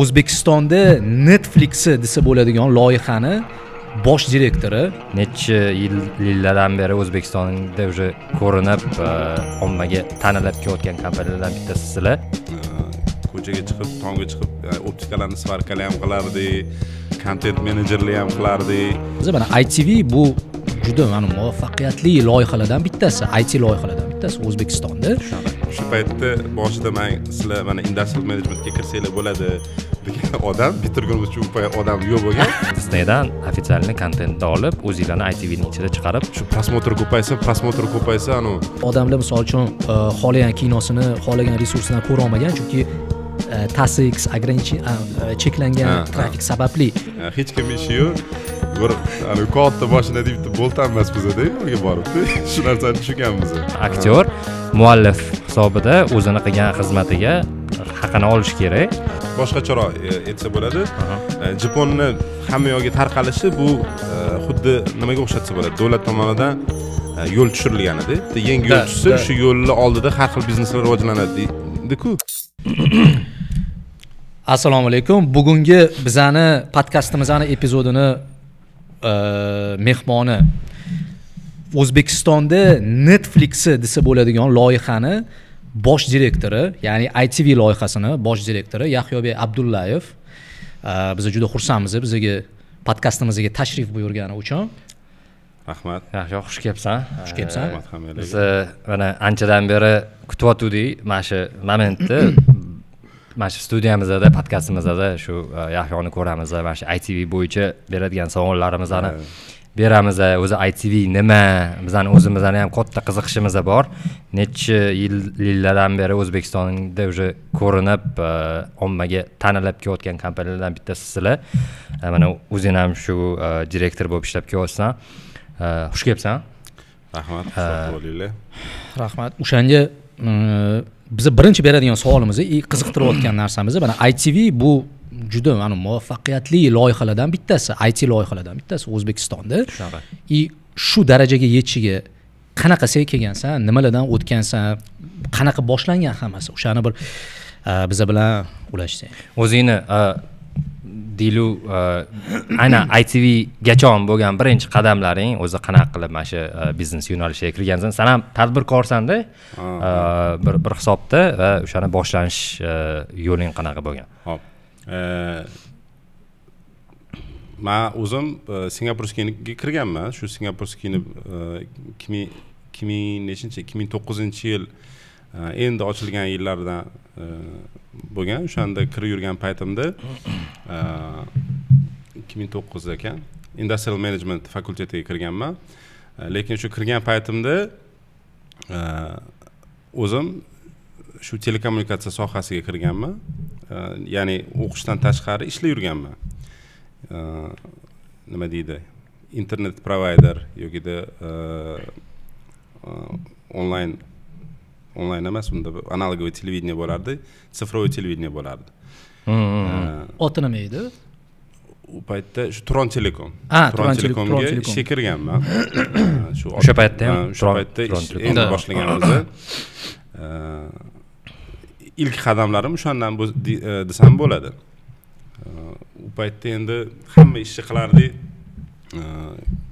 o'zbekistonda netflixi desa bo'ladigan loyihani bosh direktori necha yillardan beri o'zbekistonda уже ko'rinib e, ommaga tanilib kelayotgan kompaniyalardan bittasi sizlar e, ko'chaga chiqib tongga chiqib e, optikalarni svarkalar ham qilardik kontent menejerlik ham qilardi mana itv bu juda mana muvaffaqiyatli loyihalardan bittasi it loyihalardan bittasi o'zbekistonda shunaqa o'sha paytda boshida man sizlar mana industrial managementga kirsanglar bo'ladi degan odam bitirguniz uchun odam yo'q bo'lgan disneydan официальный kontentni olib o'zinglarni itvni ichida chiqarib shu просмотр ko'paysa просмотр ko'paysa anavi odamlar misol uchun e, xohlagan kinosini xohlagan resursdan ko'rolmagan chunki e, tasix ограничен e, cheklangan trafik sababli hech kimni ishi yo'q bir anavi katta deb bitta bo'lta emas bizada yo'lga boribdi shu narsani tushunganmiz aktyor muallif hisobida o'zini qilgan xizmatiga haqini olish kerak boshqacharoq aytsa e, bo'ladi e, jiponni hamma yoqga tarqalishi bu e, xuddi nimaga o'xshatsa bo'ladi davlat tomonidan yo'l tushirilgan edi bitta yangi yo'l tushsa shu yo'lni oldida har xil bizneslar rivojlanadi deydiku assalomu alaykum bugungi bizani podkastimizni epizodini Uh, mehmoni o'zbekistonda netflix desa bo'ladigan loyihani bosh direktori ya'ni itv loyihasini bosh direktori yahyobek abdullayev uh, biz juda xursandmiz bizga podkastimizga tashrif buyurgani uchun rahmat yaxshi xush kelibsan xush kelibsan biz uh, mana anchadan beri kutib yotgandik mana shu momentni mana shu studiyamizda podkastimizda shu yahyoni ko'ramiz mana shu itv bo'yicha beradigan savollarimizni beramiz o'zi itv nima bizani o'zimizni ham katta qiziqishimiz bor necha yillardan beri o'zbekistonda уже ko'rinib ommaga tanilib kelayotgan kompaniyalardan bittasi sizlar mana o'zing ham shu direktor bo'lib ishlab kelyapsan xush kelibsan rahmat sog' bo'linglar rahmat o'shanga bizni birinchi beradigan savolimiz qiziqtirayotgan narsamiz mana itv bu juda mana muvaffaqiyatli loyihalardan bittasi it loyihalardan bittasi o'zbekistonda и shu darajaga yetishiga qanaqa sen kelgansan nimalardan o'tgansan qanaqa boshlangan hammasi o'shani bir biza bilan ulashsang o'zingni deylu e, ana itvgacha bo'lgan birinchi qadamlaring o'zi qanaqa qilib mana shu e, biznes yo'nalishiga kirgansan san ham tadbirkorsanda e, bir bir hisobda va o'shani boshlanish yo'ling qanaqa bo'lgan hop man o'zim singapurskiyga kirganman shu singapurskiyni ikki ming ikki ming nechinchi ikki ming to'qqizinchi yil endi ochilgan yillardan e, bo'lgan o'shanda kirib yurgan paytimda e, ikki ming to'qqiz ekan industrial management fakultetiga kirganman e, lekin shu kirgan paytimda o'zim shu telekommunikatsiya sohasiga kirganman ya'ni o'qishdan tashqari ishlab yurganman nima deydi internet provayder yokida onlayn onlayn emas unda analogoviy televideniye bo'lardi sifroviy televideniye bo'lardi oti nima edi u paytda shu tron telekom tron telekomga ishga kirganman shu o'sha paytda ham o'sha paytda endi boshlagan ilk qadamlarim o'shandan desam bo'ladi u paytda endi hamma ishni qilardik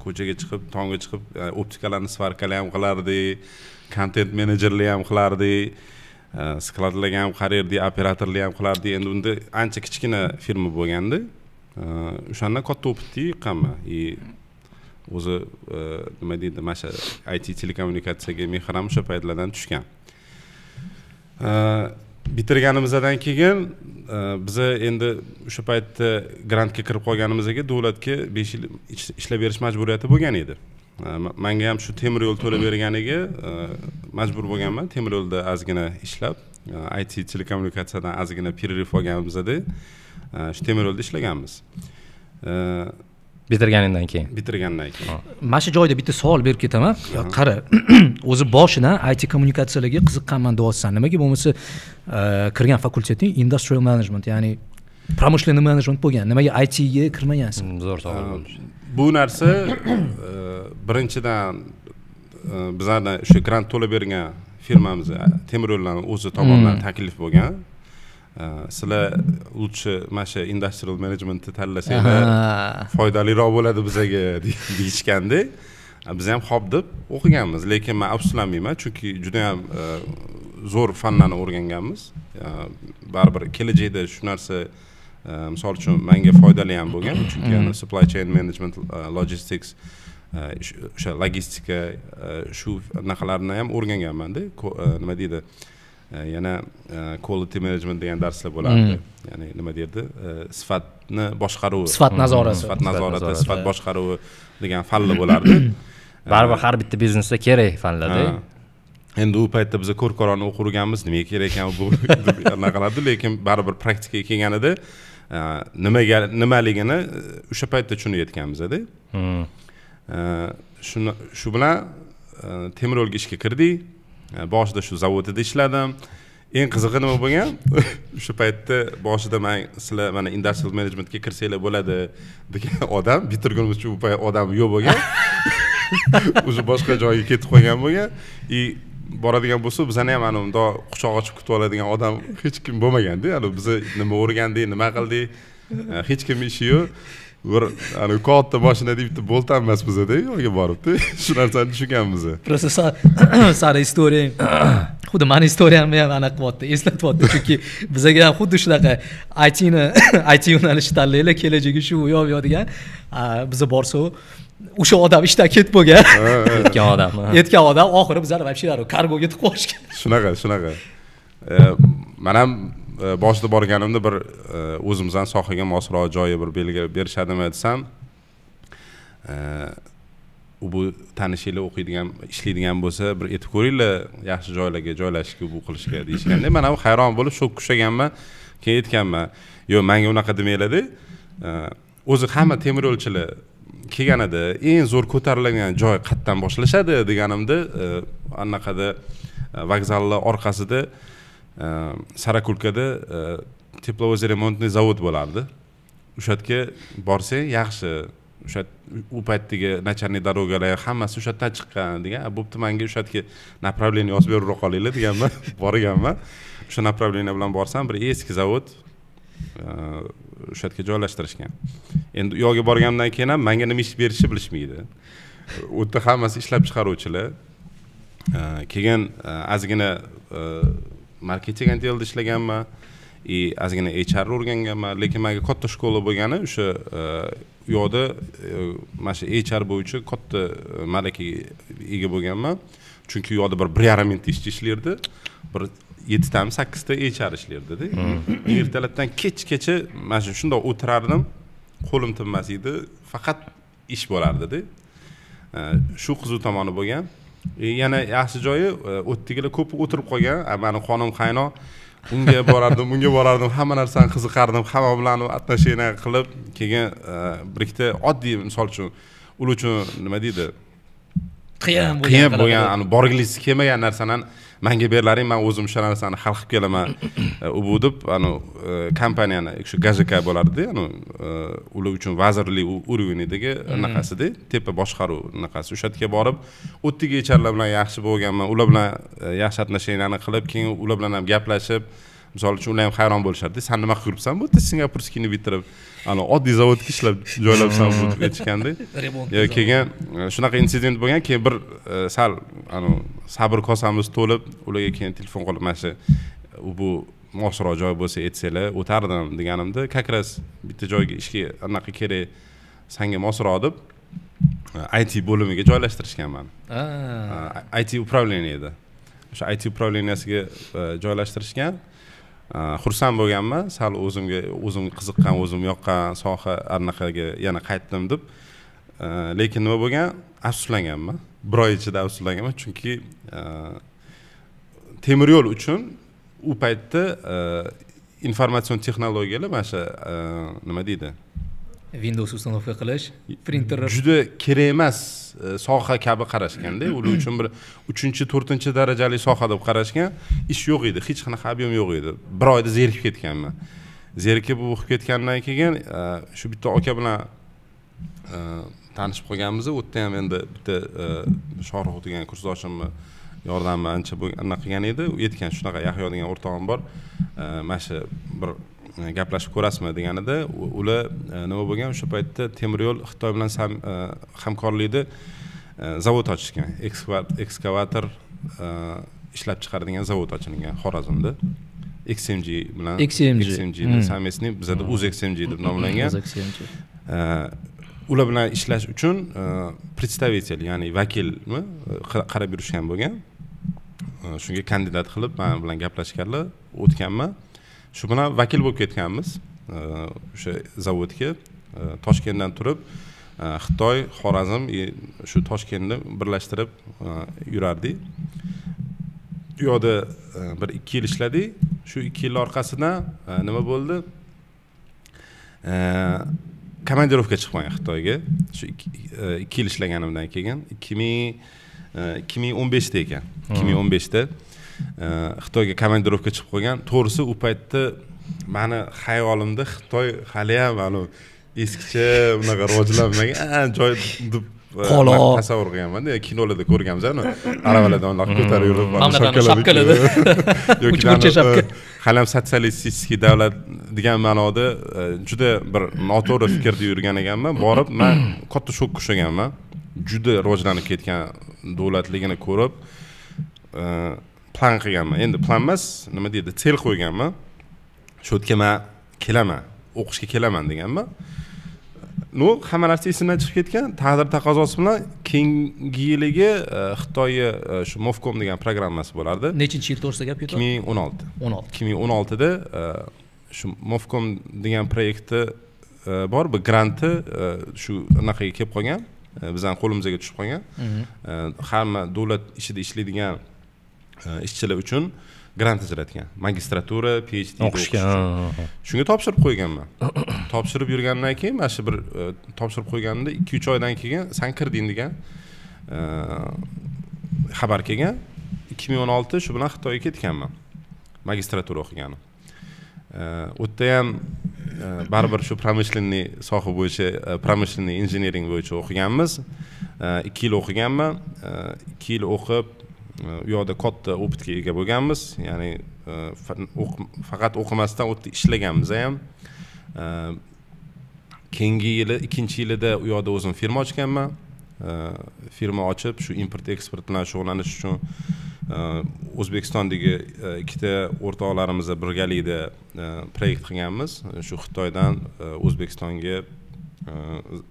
ko'chaga chiqib tongga chiqib optikalarni svarkalar ham qilardik kontent menejerlik ham qilardi e, skladlarga ham qarardi operatorlik ham qilardi endi unda ancha kichkina firma bo'lganda e, o'shanda katta o'pitdik yiqqanman и o'zi e, nima deydi mana shu it telekommunikatsiyaga mehr ham o'sha paytlardan tushgan bitirganimizdan keyin biza endi o'sha paytda grantga kirib qolganimizga davlatga besh yil ishlab berish majburiyati bo'lgan edi manga ham shu temir yo'l to'lab berganiga э, majbur bo'lganman temir yo'lda ozgina ishlab э, it telekommunikatsiyadan ozgina перерыв olganimizda э, shu temir yo'lda ishlaganmiz bitirganingdan keyin bitirgandan keyin mana shu joyda bitta savol berib ketaman qara o'zi boshidan it kommunikatsiyalarga qiziqqanman deyapsan nimaga bo'lmasa kirgan fakulteting industrial management ya'ni промышленный menejment bo'lgan nimaga itga kirmagansiz zo'r savol bu narsa birinchidan bizlarni o'sha grant to'lab bergan firmamiz temiryo'llarni o'zi tomonidan taklif bo'lgan sizlar лучше mana shu industrial managementni tanlasanglar foydaliroq bo'ladi bizaga deyishganda biz ham ho'p deb o'qiganmiz lekin man afsuslanmayman chunki judayam zo'r fanlarni o'rganganmiz baribir kelajakda shu narsa Ehm, misol uchun menga foydali ham bo'lgan chunki supply chain management e, logistics e, o'sha logistika e, shu anaqalarni ham o'rganganmanda nima deydi yana quality management degan darslar bo'lardi mm. ya'ni nima deydi sifatni boshqaruvi sifat mm, nazorati sifat nazorati sifat boshqaruvi degan fanlar bo'lardi baribir ehm, har bitta biznesda kerak fanlarda endi u paytda biza ko'rkorona o'qib yurganmiz nimaga kerak ekan bu qiladi lekin baribir praktikaga kelganida nimaga nimaligini e, o'sha paytda tushunayotganmizda hmm. shuni shu bilan e, yo'lga ishga kirdik e, boshida shu zavodida ishladim eng qizig'i nima bo'lgan o'sha paytda boshida man sizlar mana industrial managementga kirsanglar bo'ladi degan odam bitirgunimizcha u payt odam yo'q bo'lgan уже boshqa joyga ketib qolgan bo'lgan и boradigan bo'lsa bizani ham ani mundoq quchoq ochib kutib oladigan odam hech kim bo'lmaganda anavi biza nima o'rgandik nima qildik e, hech kim ishi yo'q bir ani katta mashinada bitta bo'lta emas bizada yoqga boribda shu narsani tushunganmiz просто sani istoriyang xuddi mani istoriyamni ham anaqa qilyapti eslatyapti chunki bizaga ham xuddi shunaqa itni it yo'nalishni tanlanglar kelajagi shu u yoq bu yoq degan biza borsak o'sha odam ishdan ketib bo'lgan ketgan odam ketgan odam oxiri bizlarni darrov kargoga tiqib yuborishgan shunaqa shunaqa e, man ham e, boshida borganimda bir e, o'zimizni sohaga mosroq joyi bir belgi berishadimi desam bu tanishinglar o'qiydigan ishlaydigan bo'lsa bir aytib ko'ringlar yaxshi joylarga joylashishga bu qilishga deyishganda man ham hayron bo'lib shokka ushlaganman keyin aytganman yo'q manga unaqa demanglarda o'zi hamma temir yo'lchilar kelganida eng zo'r ko'tariladigan joy qayerdan boshlashadi deganimda e, anaqada e, vokzalni orqasida e, sarakulkada тепловозремонтный zavod bo'lardi o'sha yerga borsang yaxshi o'sha u paytdagi начальный дорогаlar hammasi o'sha yerdan chiqqan degan bo'pti manga o'sha yerga направление yozib berib qolinglar deganman borganman o'sha направление bilan borsam bir eski zavod o'sha yerga joylashtirishgan endi u yoqga borgandan keyin ham manga nima ish berishni bilishmaydi u yerda hammasi ishlab chiqaruvchilar e, keyin e, ozgina e, marketing отделida ishlaganman и ozgina hrni o'rganganman lekin manga katta shkola bo'lgani o'sha u yoqda mana shu hr bo'yicha katta malakaga ega bo'lganman chunki u yoqda bir bir yarim mingta ishchi ishlardi bir yettitami sakkizta echar ishlerdida hmm. ertalabdan kechgacha mana shu shundoq o'tirardim qo'lim tinmas edi faqat ish bo'lardida shu qiziq tomoni bo'lgan e, yana yaxshi joyi e, o'tdagilar ko'p o'tirib qolgan mani qonim qaynoq unga borardim bunga borardim hamma narsani qiziqardim hamma bilan отношения qilib keyin e, bir ikkita oddiy misol uchun ular uchun nima deydi qiyin bo'lgan qiyin bo'lgan borgilisi kelmagan narsani manga berlaring man o'zim o'sha narsani hal qilib kelaman u deb anu e, kompaniyani shu gzk bo'lardida anu e, ular uchun vazirlik уровенидagi anaqasida mm. tepa boshqaruv anaqasi o'sha yerga borib u yerdagi echarlar bilan yaxshi bo'lganman ular bilan e, yaxshi отношениyani qilib keyin ular bilan ham gaplashib misol uchun ular ham hayron bo'lishardi san nima qilib yuribsan bu yerda singapurskiyni bitirib ana oddiy zavodga ishlab joylab bo'lib yo keyin e, shunaqa insident bo'lgan keyin bir e, sal sabr kosamiz to'lib ularga keyin telefon qilib mana shu e, bu mosroq joy bo'lsa aytsanglar o'tardim deganimda как раз bitta joyga ishga anaqa kerak sanga mosroq deb it bo'limiga joylashtirishgan mani it управление edi o'sha it управлениясiga joylashtirishgan Э, xursand bo'lganman sal o'zimga o'zim qiziqqan o'zim yoqqan soha anaqaga yana qaytdim deb э, lekin nima bo'lgan afsuslanganman bir oy ichida afsuslanganman chunki э, temir yo'l uchun u paytda informatsion texnologiyalar mana shu nima deydi windows установка qilish printer juda kerak emas e, soha kabi qarashganda ular uchun bir uchinchi to'rtinchi darajali soha deb qarashgan ish yo'q edi hech qanaqa объем yo'q edi bir oyda zerikib ketganman zerikib o'qib ketgandan keyin e, shu bitta aka bilan e, tanishib qolganmiz u yerda ham endi bitta shorih degan kursdoshimni yordami ancha anaqa qilgan edi u aytgan shunaqa yahyo degan o'rtog'im bor mana shu bir E, gaplashib ko'rasizmi deganida ular e, nima bo'lgan o'sha paytda temir yo'l xitoy bilan e, hamkorlikni zavod ochishgan ekskavator ishlab chiqaradigan zavod ochilgan xorazmda xmg bilan xmg xmgni hmm. samesni bizada hmm. uzxmg deb nomlangan ular bilan ishlash uchun представитель ya'ni vakilmi qarab yurishgan bo'lgan shunga kandidat qilib man bilan gaplashganlar o'tganman shu bilan vakil bo'lib ketganmiz e, o'sha zavodga e, toshkentdan turib e, xitoy xorazm shu toshkentni birlashtirib yurardik u yoqda bir ikki yil ishladik shu ikki yil orqasidan nima bo'ldi komandirovka chiqman xitoyga shu ikki yil ishlaganimdan keyin ikki ming ikki ming o'n beshda ekan ikki ming o'n beshda Э, xitoyga komandirovka chiqib qolgan to'g'risi u paytda mani xayolimda xitoy haliyam anavi eskicha unaqa rivojlanmagan joy deb e, qoloq tasavvur qilganmanda kinolarda ko'rganmiz ani aravalarda unaqa ko'tarib yurib mm. shapkalarda e, yoki e, shapka haliyam sotsialistik davlat degan ma'noda juda bir noto'g'ri fikrda yurgan ekanman borib man katta shokka uchraganman juda rivojlanib ketgan davlatligini ko'rib plan qilganman endi plan emas nima deydi sel qo'yganman shu yerga man kelaman o'qishga kelaman deganman ну hamma narsa esimdan chiqib ketgan taqdir taqozosi bilan keyingi yiligi e, xitoyni e, shu mofkom degan programmasi bo'lardi nechinchi yil to'g'risida gap ketyapti ikki ming o'n olti o'n olti ikki ming o'n oltida e, shu mofkom degan proyekti bor bir granti shu anaqaga kelib qolgan bizani qo'limizga tushib qolgan mhm. hamma davlat ichida ishlaydigan ishchilar uchun grant ajratgan magistratura phd o'qishga shunga topshirib qo'yganman topshirib yurgandan keyin mana shu bir e, topshirib qo'yganimda ikki uch oydan keyin san kirding degan e, xabar kelgan ikki ming o'n olti shu bilan xitoyga ketganman magistratura o'qiganim u e, yerda ham baribir shu промышленный soha bo'yicha промышленный injenering bo'yicha o'qiganmiz ikki yil o'qiganman ikki yil o'qib Э, u yoqda katta opitga ega bo'lganmiz ya'ni э, faqat o'qimasdan u yerda ishlaganmiz ham э, keyingi yili ikkinchi yilida u yoqda o'zim firma ochganman firma ochib shu import eksport bilan shug'ullanish uchun o'zbekistondagi e, ikkita o'rtoqlarimizni birgalikda e, proyekt qilganmiz shu xitoydan e, o'zbekistonga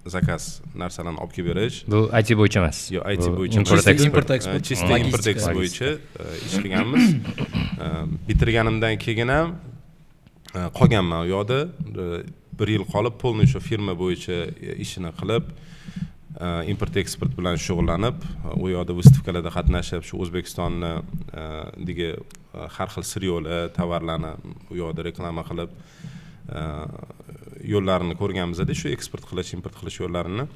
zakaz narsalarni olib kelib berish bu it bo'yicha emas yo'q it bo'yicha import eksport чисто import eksport bo'yicha ish qilganmiz bitirganimdan keyin ham qolganman u yoqda bir yil qolib полный shu firma bo'yicha ishini qilib import eksport bilan shug'ullanib u yoqda выставкаlarda qatnashib shu o'zbekistonnidagi har xil siryo'li tovarlarni u yoqda reklama qilib Э, yo'llarini ko'rganmiz shu eksport qilish import qilish yo'llarini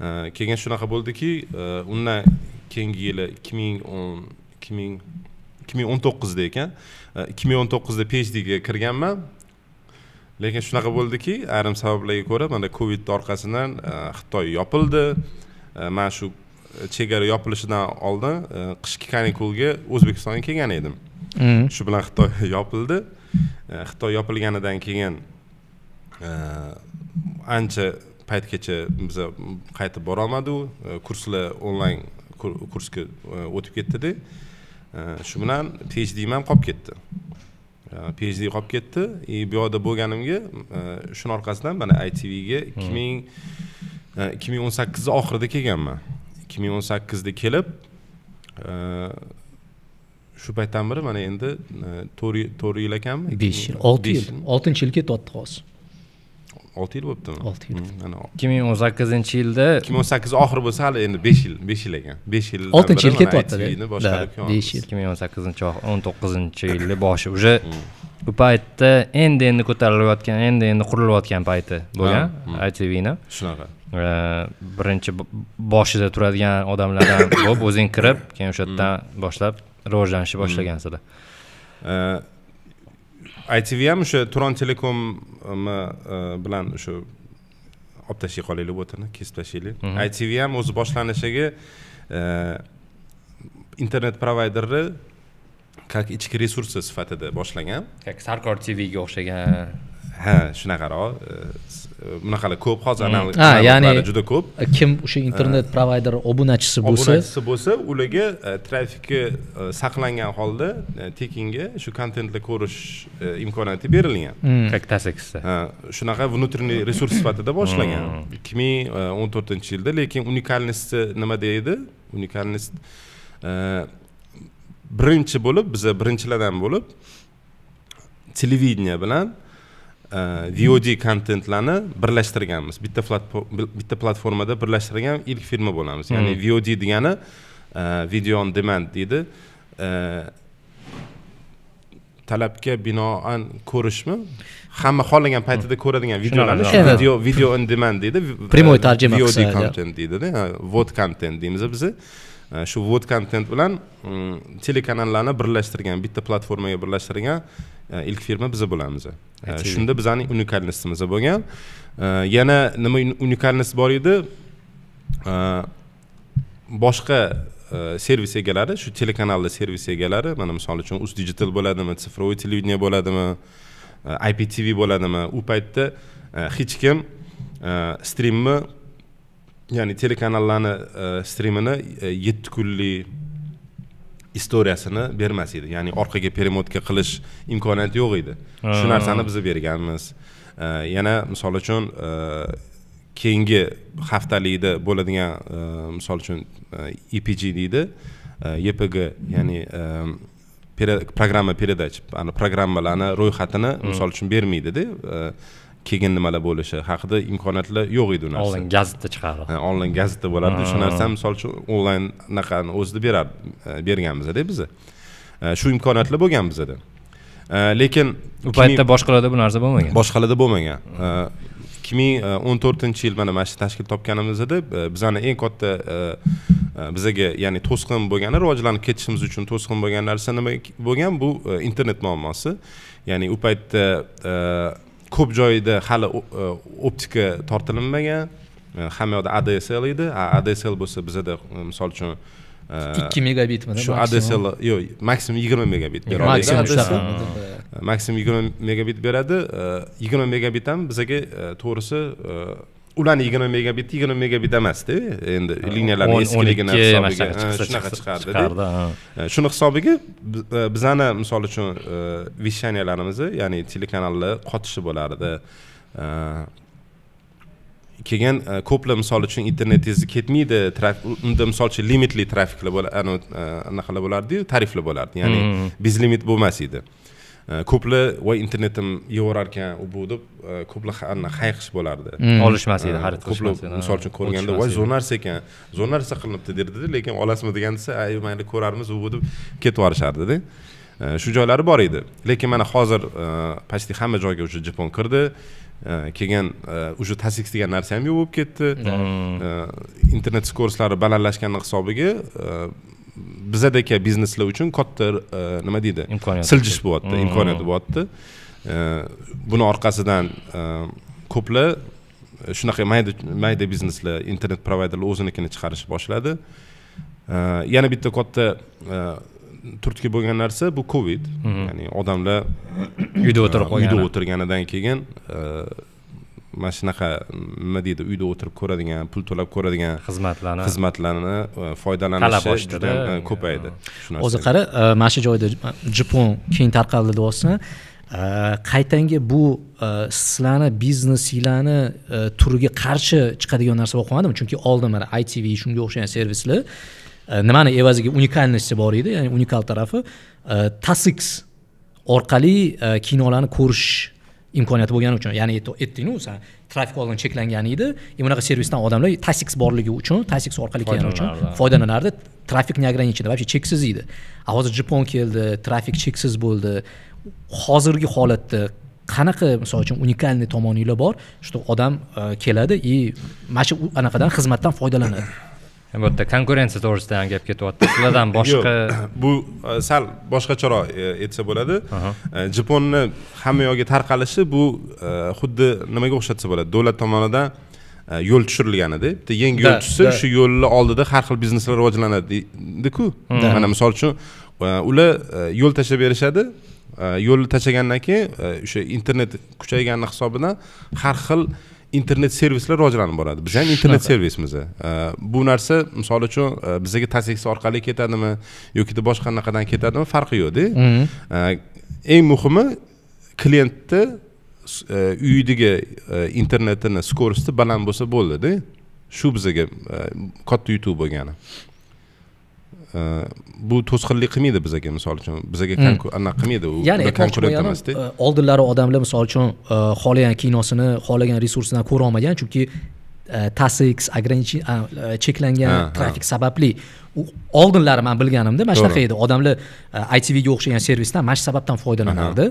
э, keyin shunaqa bo'ldiki э, undan keyingi yili ikki ming o'n ikki ming ikki ming o'n to'qqizda ekan ikki ming o'n to'qqizda phdga kirganman lekin shunaqa bo'ldiki ayrim sabablarga ko'ra mana covidni orqasidan xitoy yopildi man shu e, chegara yopilishidan oldin e, qishki kanikulga o'zbekistonga kelgan edim mm-hmm. shu bilan xitoy yopildi Eh, xitoy yopilganidan keyin eh, ancha paytgacha biza qaytib borolmadiku eh, kurslar onlayn kursga o'tib ketdida shu bilan phd ham qolib ketdi phd qolib ketdi и bu yoqda bo'lganimga shuni orqasidan mana itvga hmm. ikki ming ikki ming o'n sakkizni oxirida kelganman ikki ming o'n sakkizda kelib shu paytdan beri mana endi e, to'rt yil ekanmi besh yil olti yil oltinchi yilga ketyapti hozir olti yil bo'libdimi olti yil ikki ming o'n sakkizinchi yilda ikki ming o'n sakkiz oxiri bo'lsa hali endi besh yil besh yil ekan besh yil oltinchi yil ketyapti besh yil ikki ming o'n sakkizinchi o'n to'qqizinchi yilni boshi уже bu paytda endi endi ko'tarilayotgan endi endi qurilayotgan payti bo'lgan itvni shunaqa birinchi boshida turadigan odamlardan bo'lib o'zing kirib keyin o'sha yerdan boshlab rivojlanishni hmm. boshlagansizlar itv ham o'sha turon telekomni e, e, bilan o'sha olib tashlay qolaylik bu yerdan kesib tashlaylik hmm. itv ham o'zi boshlanishiga e, internet provayderni как ichki resursi sifatida boshlagan как sarkor tvga o'xshagan ha shunaqaroq e, e, bunaqalar ko'p hozir mm. ha ya'ni juda ko'p kim o'sha internet provayder obunachisi bo'lsa obunachisi bo'lsa ularga e, trafikni saqlangan holda tekinga shu kontentni ko'rish imkoniyati berilgan mm. как tasaksda shunaqa внутренний resurs sifatida boshlangan mm. ikki ming o'n to'rtinchi yilda lekin unikalnosti nimada edi unikalnost birinchi bo'lib biza birinchilardan bo'lib televideniye bilan Э, vod kontentlarni birlashtirganmiz bitta bitta platformada birlashtirgan ilk firma bo'lamiz hmm. ya'ni vod degani e, video on demand deydi e, talabga binoan ko'rishmi hamma xohlagan paytida hmm. ko'radigan videolarni video video on demand deydi прямой e, tarjima vod content deydida vod content deymiz biz shu vod kontent bilan mm, telekanallarni birlashtirgan bitta platformaga birlashtirgan e, ilk firma biz bo'lamiz shunda bizani unikalnostimiz bo'lgan yana nima unikalnost bor edi boshqa e, servis egalari shu telekanalni servis egalari mana misol uchun uz digital bo'ladimi цифровой televidение bo'ladimi e, iptv bo'ladimi u paytda hech kim strimni ya'ni telekanallarni e, strimini e, yetti kunlik istoriyasini bermas edi ya'ni orqaga перемотка qilish imkoniyati yo'q edi shu narsani biz berganmiz e, yana misol uchun keyingi haftalikda bo'ladigan misol uchun epg deydi epg ya'ni programma передач programmalarni ro'yxatini misol uchun bermaydida keyin nimalar bo'lishi haqida imkoniyatlar yo'q edi u narsa onlayn gazetda chiqardi onlayn gazetda bo'lardi shu narsa hmm. misol uchun onlayn anaqani o'zida berardi e, berganmizda biza e, shu imkoniyatlar bo'lgan bizada e, lekin u paytda boshqalarda bu narsa bo'lmagan boshqalarda bo'lmagan ikki ming o'n to'rtinchi yil mana mana shu tashkil topganimizda bizani eng katta bizaga ya'ni to'sqin bo'lgani rivojlanib ketishimiz uchun to'sqin bo'lgan narsa nima bo'lgan bu internet muammosi ya'ni u paytda ko'p joyda hali e, optika tortilinmagan e, hamma yoqda adsl edi adsl bo'lsa bizada e, misol uchun ikki megabitmi shu adsl yo'q maksimum yigirma megabit beradi maksimum yigirma megabit beradi yigirma megabit ham bizaga to'g'risi ularni yigirma megabit yigirma megabit emasda endi liniyalarni eskiligini hisobiga shunaqa chiqardi shuni hisobiga e, bizani misol uchun вещанияларimiz e, ya'ni telekanallar qotishi bo'lardi e, keyin ko'plar misol uchun internetingizni ketmaydi unda misol uchun limitli trafiklar anaqalar bo'lardiyu tariflar bo'lardi ya'ni hmm. bezlimit bo'lmas edi ko'plar э, voy internetim yeyvorar ekan bu deb ko'plar hayqish bo'lardi olishmas edi xarid qilishmas ko'plar misol uchun ko'rganda voy zo'r narsa ekan zo'r narsa qilinibdi derdida lekin olasizmi degan desa ay mayli ko'rarmiz u bu deb ketib yuborishardida э, shu joylari bor edi lekin mana hozir э, почти hamma joyga уже jipon kirdi keyin уже tasix degan narsa ham yo'q bo'lib ketdi internet skorslari balandlashgani hisobiga bizadek bizneslar uchun katta e, nima deydi imkoniyat siljish bo'lyapti mm-hmm. imkoniyat bo'lyapti e, buni orqasidan e, ko'plar shunaqa mayda mayda bizneslar internet provayderlar o'zinikini chiqarishni boshladi yana bitta katta turtki bo'lgan narsa bu covid mm-hmm. ya'ni odamlar uyda o'tirib qolgan uyda o'tirganidan keyin mana shunaqa nima deydi uyda o'tirib ko'radigan pul to'lab ko'radigan xizmatlarni xizmatlarni e, foydalanish juda e, ko'paydi o'zi qara e, mana shu joyda jipon keng tarqaldi deyapsan qaytanga bu sizlarni biznesinglarni turiga qarshi chiqadigan narsa bo'lib qolmadimi chunki oldin mana itv shunga o'xshagan servislar nimani evaziga unikalnosti bor edi ya'ni unikal tarafi tasix orqali kinolarni ko'rish imkoniyati bo'lgani uchun ya'ni aytdingu san trafik oldin cheklangan edi и e, bunaqa servisdan odamlar tasix borligi uchun tasix orqali kelgani uchun foydalanardi trafik неограниченный вообще cheksiz edi a hozir jipon keldi trafik cheksiz bo'ldi hozirgi holatda qanaqa misol uchun уникальный tomoninglar bor что odam e, keladi и mana shu anaqadan xizmatdan foydalanadi bu yerda konkurensiya to'g'risida ham gap ketyapti sizlardan boshqa bu e, sal boshqacharoq aytsa e, bo'ladi e, jiponni hamma yoqga tarqalishi bu xuddi nimaga o'xshatsa bo'ladi davlat tomonidan yo'l tushirilganida bitta yangi yo'l tushsa shu yo'lni oldida har xil bizneslar rivojlanadiku hmm. mana misol uchun ular yo'l tashlab berishadi yo'lni tashlagandan keyin o'sha internet kuchayganini hisobidan har xil internet servislar rivojlanib boradi biz ham internet servismiz e, bu narsa misol uchun e, bizaga taseksa orqali ketadimi yokida boshqa anaqadan ketadimi farqi yo'qda mm-hmm. e, eng muhimi klientni uyidagi internetini скорости baland bo'lsa bo'ldida shu bizaga katta yutuq bo'lgani Э, bu to'sqinlik qilmaydi bizaga misol uchun bizaga hmm. anaqa qilmaydi u ya'ni aytmoqchiman e, oldinlari odamlar misol uchun e, xohlagan kinosini xohlagan resursidan ko'ra olmagan chunki e, tasx cheklangan trafik sababli oldinlari man bilganimda mana shunaqa edi odamlar itvga o'xshagan servisdan mana shu sababdan foydalanardi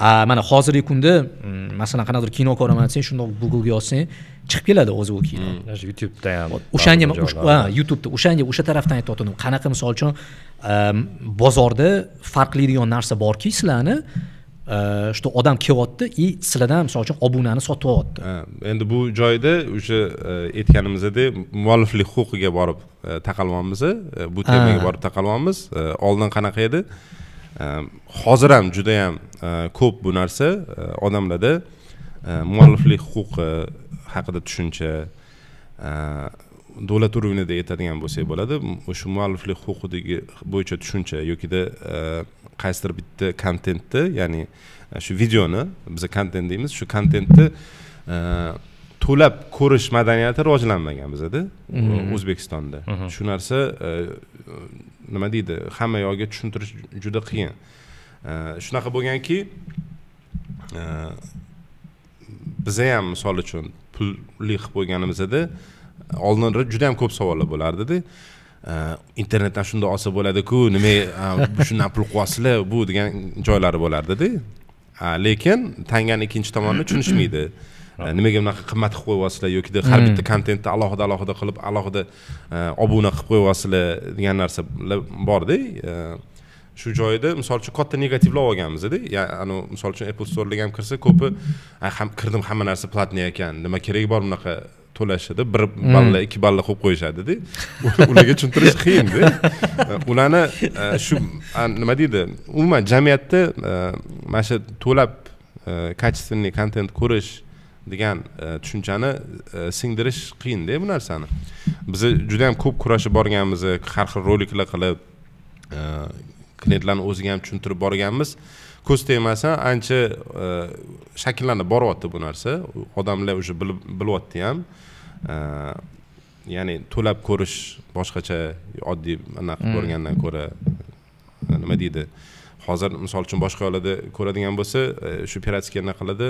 mana hozirgi kunda mm, masalan qanaqadir kino ko'raman desang shundoq googlega yozsang chiqib keladi o'zi u kino mm. даже youtubeda ham o'shanga ha youtubeda o'shanga o'sha tarafdan aytyapman qanaqa misol uchun ehm, bozorda farqlaydigan narsa borki sizlarni что ehm, odam kelyapti и sizlardan misol uchun obunani sotib olyapti endi bu joyda o'sha e, aytganimizdek mualliflik huquqiga borib e, taqalyapmiz e, bu temaga borib taqalyapmiz oldin qanaqa edi Ehm, hozir ham juda yam ehm, ko'p bu narsa ehm, odamlarda mualliflik huquqi haqida tushuncha davlat уровенida aytadigan bo'lsak bo'ladi o'sha mualliflik huquqidagi bo'yicha tushuncha yokida qaysidir bitta kontentni ya'ni e, shu videoni biz kontent deymiz shu kontentni to'lab ko'rish madaniyati rivojlanmagan bizada mhm. o'zbekistonda mhm. shu narsa e, nima deydi hamma yoqqa tushuntirish juda qiyin shunaqa bo'lganki e, biza ham misol uchun pulli qilib qo'yganimizda oldin juda ham ko'p savollar bo'lardida internetdan shunday olsa bo'ladiku nima e, shundan pul qilyapsizlar bu degan joylari bo'lardida lekin tangani ikkinchi tomonini tushunishmaydi nimaga bunaqa qimmat qilib qo'yyapsizlar yoki har bitta hmm. kontentni alohida alohida qilib alohida e, obuna qilib qo'yyapsizlar degan narsalar borda e, shu joyida misol uchun katta olib olganmizda anavi misol uchun apple storelarga ham kirsa ko'pi ham kirdim hamma narsa платный ekan nima keragi bor bunaqa deb bir balla hmm. ikki balla qo'yib qo'yishadida ularga tushuntirish qiyinda e, ularni shu nima deydi umuman jamiyatda mana shu to'lab качественный kontent ko'rish degan e, tushunchani e, singdirish qiyinda bu narsani biz juda yam ko'p kurashib borganmiz e, har xil roliklar qilib klientlarni o'ziga ham tushuntirib borganmiz ko'z tegmasin ancha shakllanib boryapti bu narsa odamlar уже bilyapti ham ya'ni to'lab ko'rish boshqacha oddiy anaqa qilib mm. ko'rgandan ko'ra nima deydi hozir misol uchun boshqa yoqlarda ko'radigan bo'lsa shu piratskiy anaqa qiladi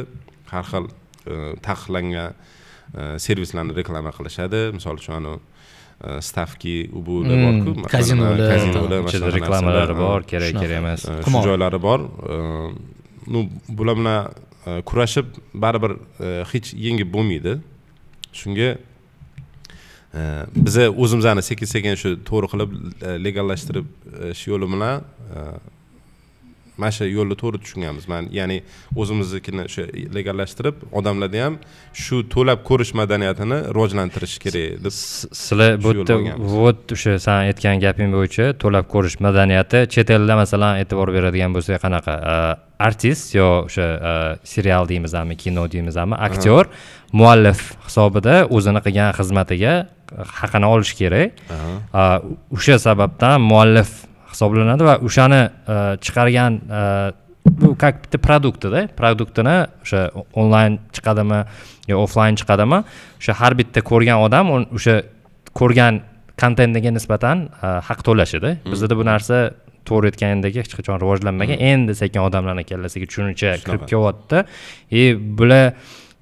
har xil E, taqiqlangan e, servislarni reklama qilishadi misol uchun anavi e, stavki u buda hmm, borku kazinolar kazinolar reklamalari bor kerak kerak emas shu joylari bor ну bular bilan kurashib baribir hech yengib bo'lmaydi shunga biza o'zimizni sekin sekin shu to'g'ri qilib legallashtirib yo'li bilan mana shu yo'lni to'g'ri tushunganmiz man ya'ni o'zimiznikini o'sha legallashtirib odamlarda ham shu to'lab ko'rish madaniyatini rivojlantirish kerak deb sizlar bu yerda вот o'sha san aytgan gaping bo'yicha to'lab ko'rish madaniyati chet elda masalan e'tibor beradigan bo'lsak qanaqa artist yo o'sha serial deymizmi kino deymizmi aktyor muallif hisobida o'zini qilgan xizmatiga haqini olish kerak o'sha sababdan muallif hisoblanadi va o'shani e, chiqargan e, bu как bitta produktida produktini o'sha onlayn chiqadimi yo offlayn chiqadimi o'sha har bitta ko'rgan odam o'sha ko'rgan kontentiga nisbatan e, haq to'lashida mm. bizda bu narsa to'g'ri aytganingdek hech qachon rivojlanmagan mm. endi sekin odamlarni kallasiga tushunicha kirib kelyapti и bular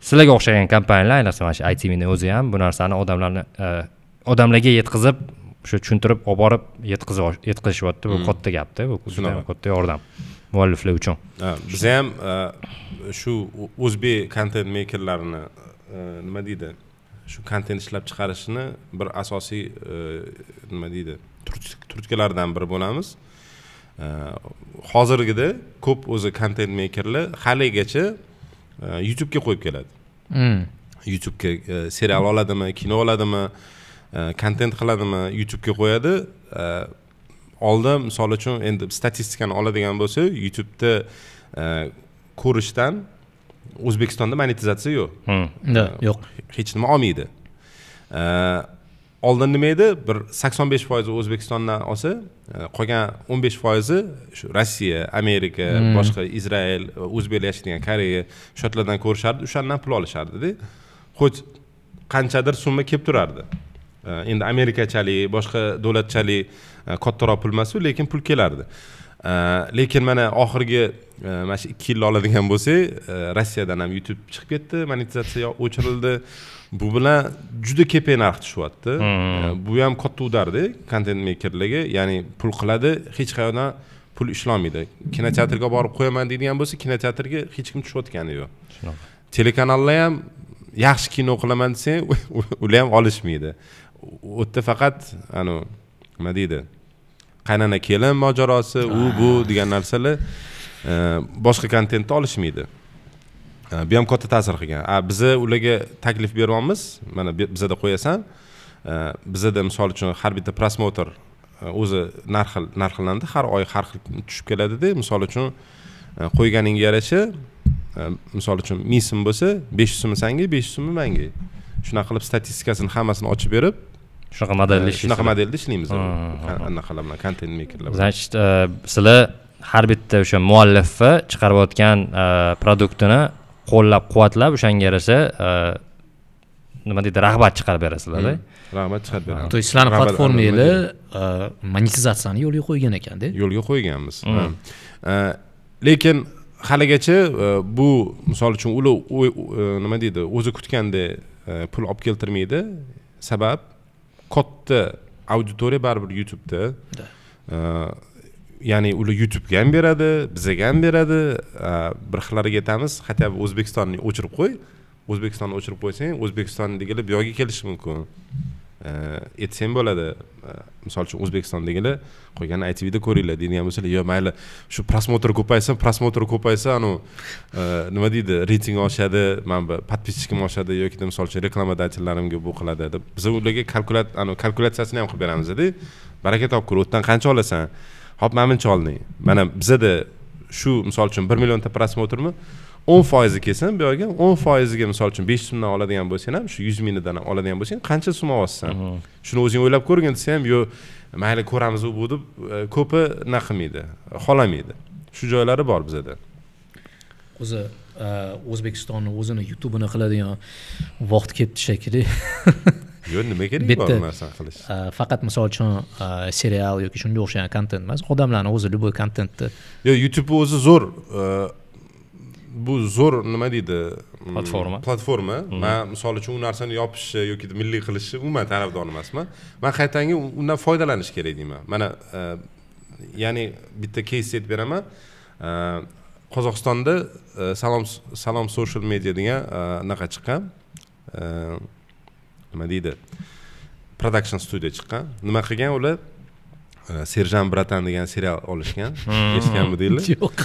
sizlarga o'xshagan kompaniyalar ayniqsa mana shu it mini o'zi ham bu narsani odamlarni odamlarga yetkazib o'sha tushuntirib olib borib yetkazishyapti bu hmm. katta gapda bu juda katta yordam mualliflar uchun biza ham e, shu o'zbek kontent meykerlarini e, nima deydi shu kontent ishlab chiqarishni bir asosiy e, nima deydi turtkilardan biri bo'lamiz hozirgida ko'p o'zi kontent meykerlar haligacha youtubega qo'yib keladi hmm. youtubega serial oladimi kino oladimi kontent э, qiladimi youtubega qo'yadi э, oldin misol uchun endi statistikani oladigan bo'lsak youtubeda э, ko'rishdan o'zbekistonda monetizatsiya yo'q yo'q hech nima olmaydi oldin nima edi bir sakson besh foizi o'zbekistondan olsa e, qolgan o'n besh foizi shu rossiya amerika boshqa izrael e, o'zbeklar yashaydigan koreya shu yerlardan ko'rishardi o'shandan pul olishardida хоть qanchadir summa kelib turardi Э, endi amerikachalik boshqa davlatchalik e, kattaroq pul emasku lekin pul kelardi e, lekin mana oxirgi e, mana shu ikki yilni oladigan bo'lsak rossiyadan ham youtube chiqib ketdi monetizatsiya o'chirildi bu bilan juda kepak narx tushyapti hmm. bu ham katta udarda kontent mekerlarga ya'ni pul qiladi hech qayerdan pul ishlolmaydi kinoteatrga borib qo'yaman deydigan bo'lsa kinoteatrga hech kim tushayotgani yo'q telekanallar ham yaxshi kino qilaman desang ular ham olishmaydi u yerda faqat anavi nima deydi qaynona kelin mojarosi u bu degan narsalar e, boshqa kontentni olishmaydi e, bu ham katta ta'sir qilgan a biza ularga taklif beryapmiz mana bizada qo'yasan e, bizada misol uchun har bitta prosmotr o'zi narxi narxlandi har oy har xil tushib keladida misol uchun qo'yganingga yarasha misol uchun ming so'm bo'lsa besh yuz so'm sanga besh yuz so'mi manga shunaqa qilib statistikasini hammasini ochib berib shunaqa modelda ishlaysiz shunaqa modelda ishlaymiz anaqa bilan kontent mekerlar значит э, sizlar har bitta o'sha muallifni chiqarayotgan э, produktini qo'llab quvvatlab o'shanga yarasha э, nima deydi rag'bat chiqarib berasizlarda hmm, rag'bat chiqarib beramiz то есть sizlarni platformanglar e, monetizatsiyani yo'lga qo'ygan ekanda yo'lga qo'yganmiz hmm. e, lekin haligacha e, bu misol uchun ular nima deydi o'zi kutganday pul olib keltirmaydi sabab katta auditoriya baribir youtubeda э, ya'ni ular youtubega ham beradi bizaga ham beradi э, bir xillariga aytamiz хотя бы o'zbekistonni o'chirib qo'y o'zbekistonni o'chirib qo'ysang o'zbekistondagilar bu yoqga kelishi mumkin ham bo'ladi misol uchun o'zbekistondagilar qo'ygani itvda ko'ringlar deydigan bo'lsalar yo'q mayli shu prosmotr ko'paysa prosmotr ko'paysa anu nima deydi reyting oshadi mana bu подписчикim oshadi yoki misol uchun reklamodatellarimga bu qiladi deb biz ularga kalkulyat kalkulyatsiyasini ham qilib beramizda baraka topib u yerdan qancha olasan hop mana buncha olding mana bizada shu misol uchun bir millionta prosmotrmi o'n foizi kelsin bu yoqga o'n foiziga misol uchun besh so'mdan oladigan bo'lsang ham shu yuz mingdan ham oladigan bo'lsang qancha summa olasan mhm. shuni o'zing o'ylab ko'rgin desa ham yo'q mayli ko'ramiz u bu deb e, ko'pi nima qilmaydi xolamaydi shu joylari bor bizada o'zi e, o'zbekistonni o'zini youtubini qiladigan vaqt kelibdi shekilli yo'q nima kerak bor bu narsani qilish e, faqat misol uchun serial yoki shunga o'xshagan kontent emas odamlarni o'zi любой kontentni yo'q youtube o'zi zo'r bu zo'r nima deydi mm, platforma platforma mhm. man misol uchun u narsani yopishni yoki milliy qilishni umuman tarafdor emasman man qaytanga undan foydalanish kerak deyman mana e, ya'ni bitta keys aytib beraman e, qozog'istonda e, salom salom social media degan anaqa chiqqan nima deydi production studiya chiqqan nima qilgan ular serjant bratan degan serial olishgan eshitganmidinglar yo'q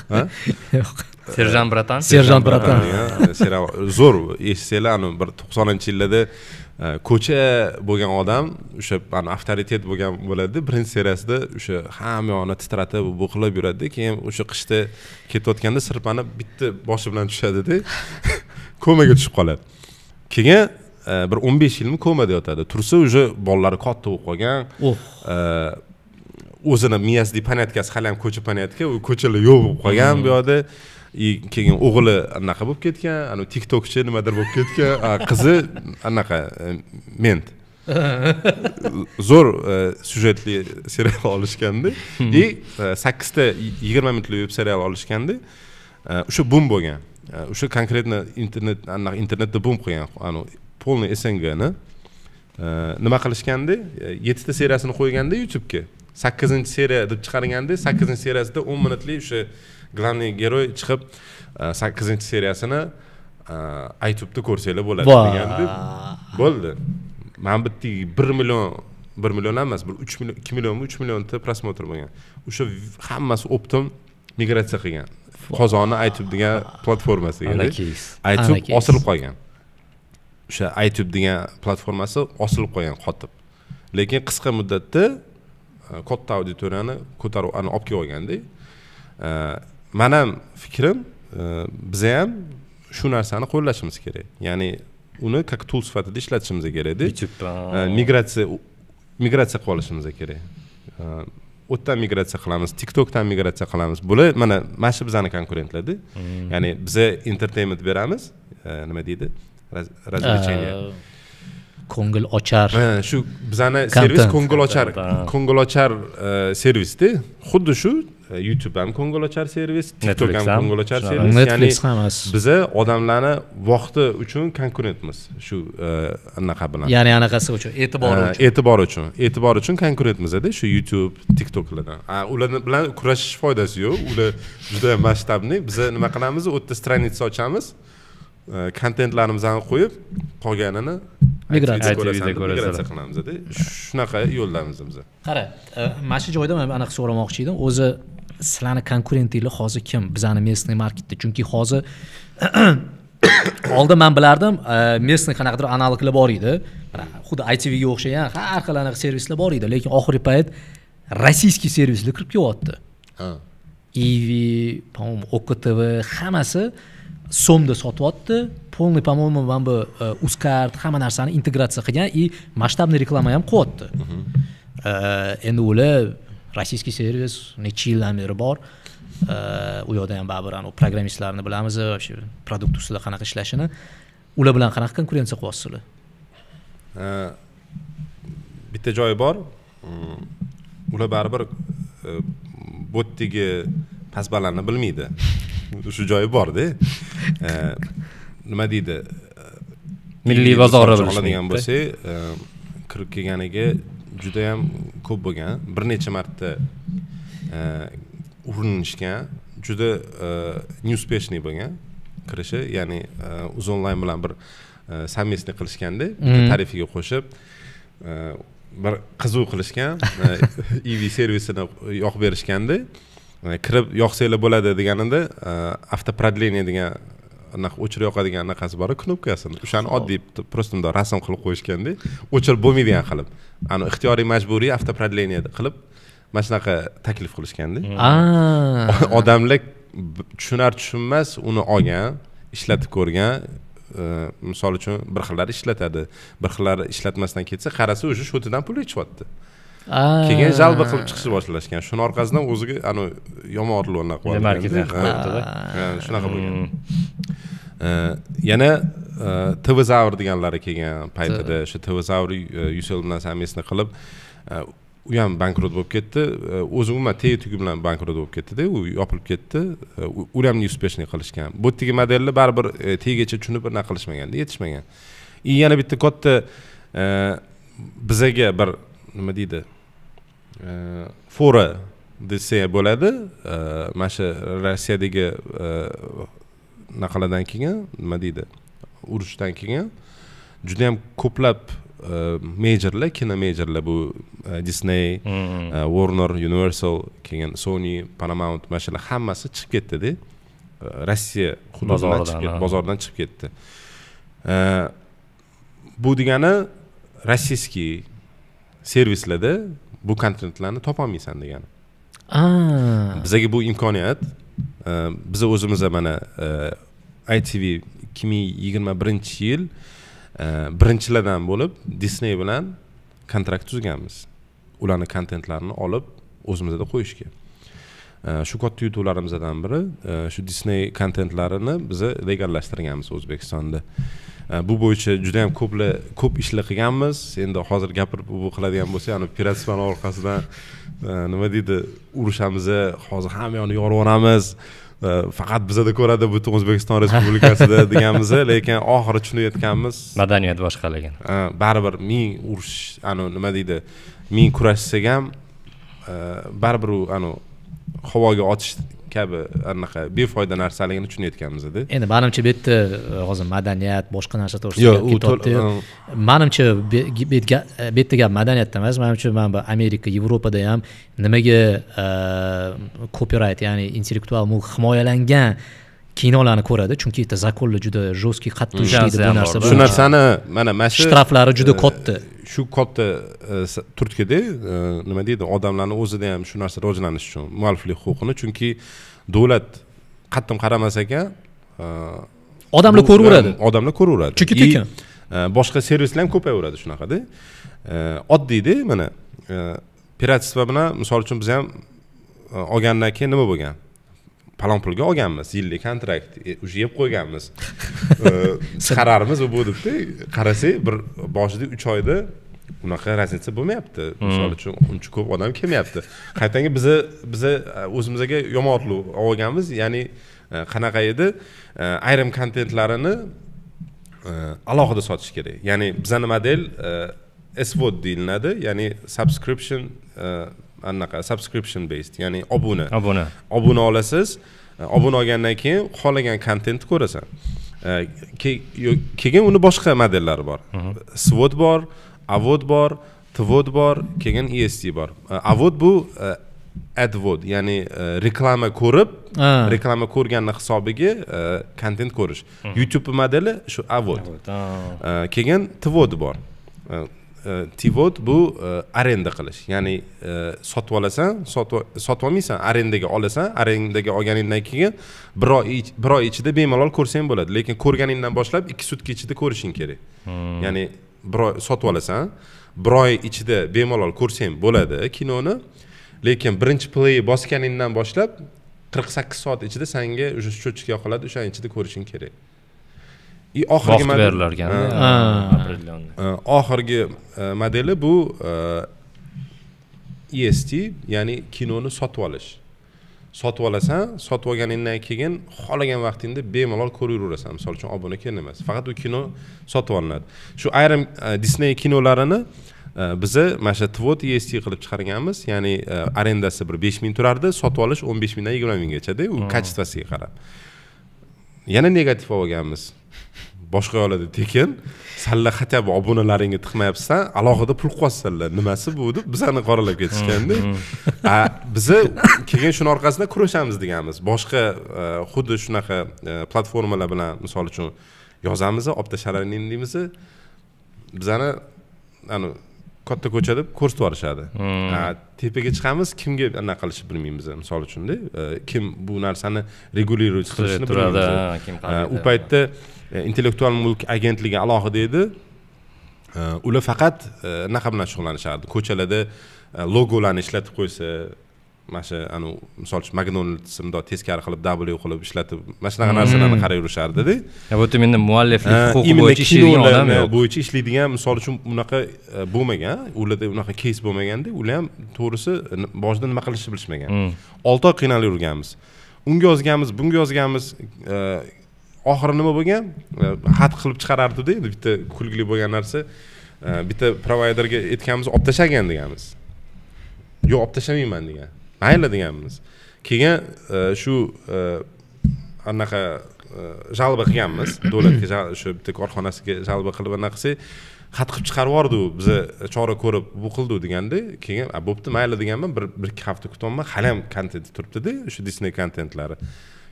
yo'q serjant bratan serjant bratan degan serial zo'r eshitsanglar anavi bir to'qsoninchi yillarda ko'cha bo'lgan odam o'sha avtoritet bo'lgan bo'ladi birinchi seriyasida o'sha hamma yog'ini titratib bu qilib yuradida keyin o'sha qishda ketayotganda sirpanib bitta boshi bilan tushadida komaga tushib qoladi keyin bir o'n besh yilmi komada yotadi tursa уже bolalari katta bo'lib qolgan o'zini miyasida panetkasi hali ham ko'cha panetka u ko'chalar yo'q bo'lib qolgan mm-hmm. bu yoqda и keyin o'g'li anaqa bo'lib ketgan anavi tiktokchi nimadir bo'lib ketgan qizi anaqa e, ment zo'r e, syujetli serial olishganda и mm-hmm. e, sakkizta yigirma minutlik veb serial olishganda o'sha bum bo'lgan o'sha konkretно internet anaqa internetda bum qilgan anavi полный снгni nima qilishganda yettita seriyasini qo'yganda youtubega sakkizinchi seriya deb chiqarganda sakkizinchi seriyasida o'n minutlik o'sha главный герой chiqib э, sakkizinchi seriyasini э, aytubni ko'rsanglar bo'ladi degandi bo'ldi man bitta bir million bir million emas bir uch million ikki millionmi uch millionta просмотр bo'lgan o'sha hammasi optim migratsiya qilgan qozoni aytib degan platformasiga aytib osilib qolgan o'sha aytib degan platformasi osilib qolgan qotib lekin qisqa muddatda Э, katta auditoriyani ko'tarib olib kelib olganda э, man ham fikrim э, biza ham shu narsani qo'llashimiz kerak ya'ni uni как tul sifatida ishlatishimiz kerakda migratsiya migratsiya qilib olishimiz kerak u yerdan migratsiya qilamiz tiktokdan migratsiya qilamiz bular mana mana shu bizani konkurentlarda mm. ya'ni biza entertainment beramiz nima deydi развлечение ko'ngil ochar shu bizani servis ko'ngil ochar ko'ngil ochar e, servisda xuddi shu e, youtube ham ko'ngil ochar servis tiktok ham ko'ngil ochar servis netflix ham biza odamlarni vaqti uchun konkurentmiz shu e, anaqa bilan ya'ni anaqasi uchun e'tibori uchun e'tibor uchun e'tibor uchun konkurentmizda shu youtube tiktoklardan ular bilan kurashish foydasi yo'q ular juda masshtabniy biza nima qilamiz u yerda stranitsa ochamiz kontentlarimizni qo'yib qolganini migratsiya migratsiya qilamizda shunaqa yo'ldamiz biz qara mana shu joyda man anaqa so'ramoqchi edim o'zi sizlarni konkurentinglar hozir kim bizani местный marketda chunki hozir oldin man bilardim местный qanaqadir analoglar bor edi xuddi itvga o'xshagan har xil anaqa servislar bor edi lekin oxirgi payt rossiyskiy servislar kirib kelyapti ivi по моему oktv hammasi so'mda sotyapti полный по моему mana bu uzcard hamma narsani integratsiya qilgan и масштабный reklama ham qilyapti э, endi ular rossiyskiy servis necha yildan beri bor u э, yoqda ham baribir anavi programmistlarni bilamiz вообще produkt ustida qanaqa ishlashini ular bilan qanaqa konkurensiya qilyapsiz ular э, bitta joyi bor ular baribir botdagi past balandni bilmaydi shu joyi borda nima deydi milliy bozorni oladigan bo'lsak e, kirib kelganiga yam ko'p bo'lgan bir necha marta e, urinishgan juda e, неуспешный bo'lgan kirishi ya'ni uzonline bilan bir совместный qilishganda tarifiga qo'shib bir qiziq qilishgan ev servisini yoqib berishganda kirib yoqsanglar bo'ladi deganida e, avtoproдление degan anaqa o'chirib yoqadigan anaqasi bor knopkasini o'shani oddiy просто mundoq rasm qilib qo'yishganda o'chirib bo'lmaydigan qilib ani ixtiyoriy majburiy avtoproдление qilib mana shunaqa taklif qilishganda hmm. odamlar tushunar tushunmas uni olgan ishlatib ko'rgan e, misol uchun bir xillari ishlatadi bir xillari ishlatmasdan ketsa qarasa o'sha shotidan pul ichyapti keyin jalbi qilib chiqishni boshlashgan shuni orqasidan o'ziga anavi yomon otlarni qilib markazdan shunaqa bo'lgan hmm. yana e, tv zavr deganlari kelgan paytida shu tv zavr e, yusel bilan совместно qilib e, u ham bankrot bo'lib ketdi o'zi umuman tegi tugi bilan bankrot bo'lib ketdida u yopilib ketdi ularni успешный qilishgan bu yerdagi modelni baribir tegigacha tushunib anaqa qilishmaganda yetishmagan и yana bitta katta bizaga bir nima deydi fora э, desa bo'ladi э, mana shu rossiyadagi anaqalardan э, keyin nima deydi urushdan keyin juda yam ko'plab mejorlar kino mejorlar bu e, disney mm-hmm. e, warner universal keyin sony paramount mana shular hammasi chiqib ketdida e, rossiya hududidan chiqib ketdi bozordan chiqib ketdi bu degani rossiyskiy servislarda bu kontentlarni topolmaysan degani bizaga bu imkoniyat e, biza o'zimizda mana e, itv ikki ming yigirma birinchi yil e, birinchilardan bo'lib disney bilan kontrakt tuzganmiz ularni kontentlarini olib o'zimizda qo'yishga shu katta yutuqlarimizdan biri shu disney kontentlarini biza legallashtirganmiz o'zbekistonda bu bo'yicha juda yam ko'plar ko'p ishlar qilganmiz endi hozir gapirib bu qiladigan bo'lsak ani piratispani orqasidan nima deydi urushamiz hozir hamma yonni yorib yuboramiz faqat bizada ko'radi butun o'zbekiston respublikasida deganmiz lekin oxiri tushunayotganmiz madaniyat boshqalagan baribir ming urush anavi nima deydi ming kurashsak ham baribir u anavi havoga otish kabi anaqa befoyda narsaligini tushunayotganmiz edi endi manimcha bu yerda e, hozir madaniyat boshqa narsa to'g'risida yo'q kitobda uh, manimcha e, bu yerda gap madaniyatda emas manimcha mana bu amerika yevropada ham nimaga kopirayt e, ya'ni intellektual mulk himoyalangan kinolarni ko'radi chunki yerda zakonlar juda жесткий qattiq ishlaydi bu narsa shu narsani mana mana shu shtraflari juda katta shu katta e, turtkada e, nima deydi odamlarni o'zida ham shu narsa rivojlanishi uchun mualliflik huquqini chunki davlat qattiq qaramas ekan e, odamlar ko'raveradi odamlar ko'raveradi chunki tekin boshqa servislar ham ko'payaveradi shunaqada oddiyda mana piratstva bilan misol uchun biz ham olgandan keyin nima bo'lgan palon pulga olganmiz yillik kontrakt уже e, yeb qo'yganmiz chiqararmiz u bu debdi qarasak bir boshida uch oyda unaqa разница bo'lmayapti hmm. misol uchun uncha ko'p odam kelmayapti qaytanga biza biza e, o'zimizga yomon otlov olganmiz ya'ni e, qanaqa edi ayrim kontentlarini alohida sotish kerak ya'ni bizani model svod deyilnadi ya'ni subscription anaqa subscription based ya'ni obuna obuna obuna olasiz obuna olgandan keyin xohlagan kontentni ko'rasan e, keyin uni boshqa modellari bor mhm. svod bor avod bor tvod bor keyin est bor e, avod bu e, advod ya'ni reklama ko'rib reklama ko'rganni hisobiga kontent ko'rish mhm. youtube modeli shu avod keyin tvod bor Э, tivot bu э, arenda qilish ya'ni э, sotib olasan sotib olmaysan arendaga olasan arendaga olganingdan keyin bir oy bir oy ichida bemalol ko'rsang bo'ladi lekin ko'rganingdan boshlab ikki sutka ichida ko'rishing kerak hmm. ya'ni bir oy sotib olasan bir oy ichida bemalol ko'rsang bo'ladi kinoni lekin birinchi play bosganingdan boshlab qirq sakkiz soat ichida sanga уже счетчик yoqiladi o'shani ichida ko'rishing kerak и oxirgi vaqt berilarkan oxirgi e, modeli bu est e ya'ni kinoni sotib olish sotib olasan sotib olganingdan keyin xohlagan vaqtingda bemalol ko'raverasan misol uchun obuna kerak emas faqat u kino sotib olinadi shu ayrim e, disney kinolarini biza mana shu tvot est qilib chiqarganmiz ya'ni arendasi bir besh ming turardi sotib olish o'n besh mingdan yigirma minggachada u качествосiga hmm. qarab yana negativ olganmiz boshqa yoqlarda tekin sanlar хотя бы obunalaringni tiqmayapsan alohida pul qilyapsanlar nimasi bu deb bizani qoralab ketishganda mm-hmm. biza keyin shuni orqasida kurashamiz deganmiz boshqa e, xuddi shunaqa e, platformalar bilan misol uchun yozamiz olib tashlaringni deymiz bizani katta ko'chada ko'rsatib yuborishadi hmm. tepaga chiqamiz kimga anaqa qilishni bilmaymiz misol uchunda e, kim bu narsani regulировать qilishini turadi u paytda e, intellektual mulk agentligi alohida edi e, ular faqat anaqa bilan shug'ullanishardi ko'chalarda logolarni ishlatib qo'ysa mana shu anavi misol uchun mcdonalds bundoq teskari qilib w qilib ishlatib mana shunaqa narsalarni hmm. qarab yurishardida вот menda mualliflik huquqi bo'yicha ishlaydigan odam yo'q bo'yicha ishlaydigan misol uchun unaqa e, bo'lmagan ularda unaqa keys bo'lmaganda ular ham to'g'risi boshida nima qilishni bilishmagan hmm. olti oy qiynalib yurganmiz unga yozganmiz bunga yozganmiz e, oxiri nima bo'lgan e, xat qilib chiqarardida endi bitta kulgili bo'lgan narsa bitta provayderga aytganmiz olib tashlagin deganmiz yo'q olib tashlamayman degan mayli deganmiz keyin e, shu e, anaqa жалоба e, qilganmiz davlatga shu bitta korxonasiga жалоба qilib anaqa qilsak xat qilib chiqarib yubordi biza chora ko'rib bu qildi deganda keyin bo'pti mayli deganman bir bir ikki hafta kutyapman hali ham kontenti turibdida o'sha disney kontentlari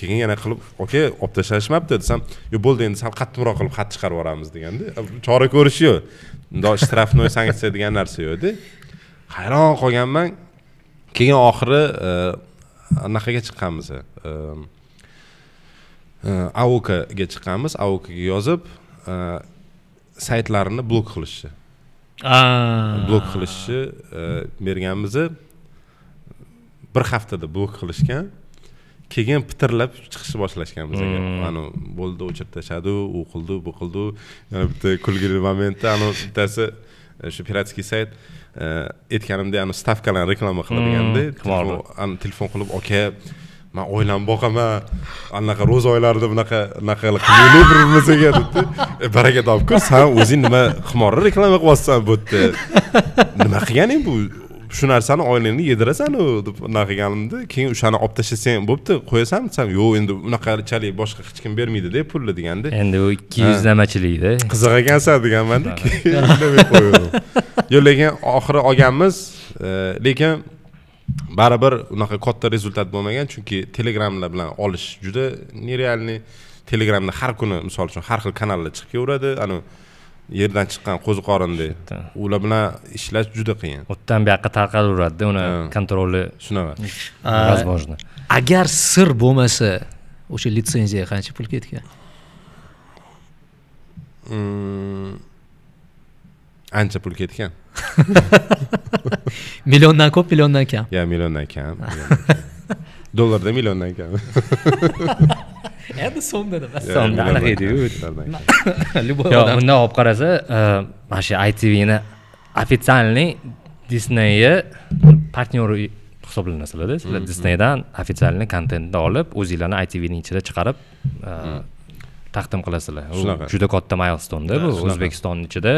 keyin yana qilib aka olib tashlashmabdi desam yo'q bo'ldi endi sal qattiqroq qilib xat chiqarib yuboramiz deganda chora ko'rish yo'q bundoq штрафной sanksiya degan narsa yo'qda hayron qolganman keyin oxiri anaqaga e, chiqqanmiz e, e, aukaga chiqqanmiz aukaga yozib saytlarini blok qilishni blok qilishni berganmiz bir haftada blok qilishgan keyin pitirlab chiqishni boshlashgan bizga hmm. anavi bo'ldi o'chirib tashladi u qildi bu qildi yana bitta kulgili momentda anavi bittasi shu piratskiy sayt aytganimda ani stavkalarni reklama qiladiganda telefon qilib aka man oilamni boqaman anaqa ro'za oylarida bunaqa anaqa qilmaylik bir birimizga debdi baraka topgur san o'zing nima xumorni reklama qilyapsan bu yerda nima qilganing bu shu narsani oilangni yedirasanu deb unaqa qilganimda keyin o'shani olib tashlasang bo'pti qo'yasan desam yo'q endi unaqachalik boshqa hech kim bermaydida pulni deganda endi u ikki yuzlamachilikda qiziq ekansan deganmanda keyin yo'q lekin oxiri olganmiz e, lekin baribir unaqa katta rezultat bo'lmagan chunki telegramlar bilan olish juda нереальный telegramda har kuni misol uchun har xil kanallar chiqib kelaveradi anavi yerdan chiqqan qo'ziqorinday ular bilan ishlash juda qiyin u yerdan bu yoqqa tarqalaveradida uni kontroli shunaqa возможно agar sir bo'lmasa o'sha litsenziya qancha pul ketgan mm. ancha pul ketgan milliondan ko'p milliondan kam yo milliondan kam dollarda milliondan kam edison dedim assalom anaqa ediyu любой yo'q bundoq olib qarasa э, mana shu itvni официальный disneyni partnyori hisoblanasizlarda sizlar mm-hmm. disneydan официальный kontentni olib o'zinglarni itvni ichida chiqarib mm. э, taqdim qilasizlar shunaqa juda katta maylstonda bu o'zbekistonni ichida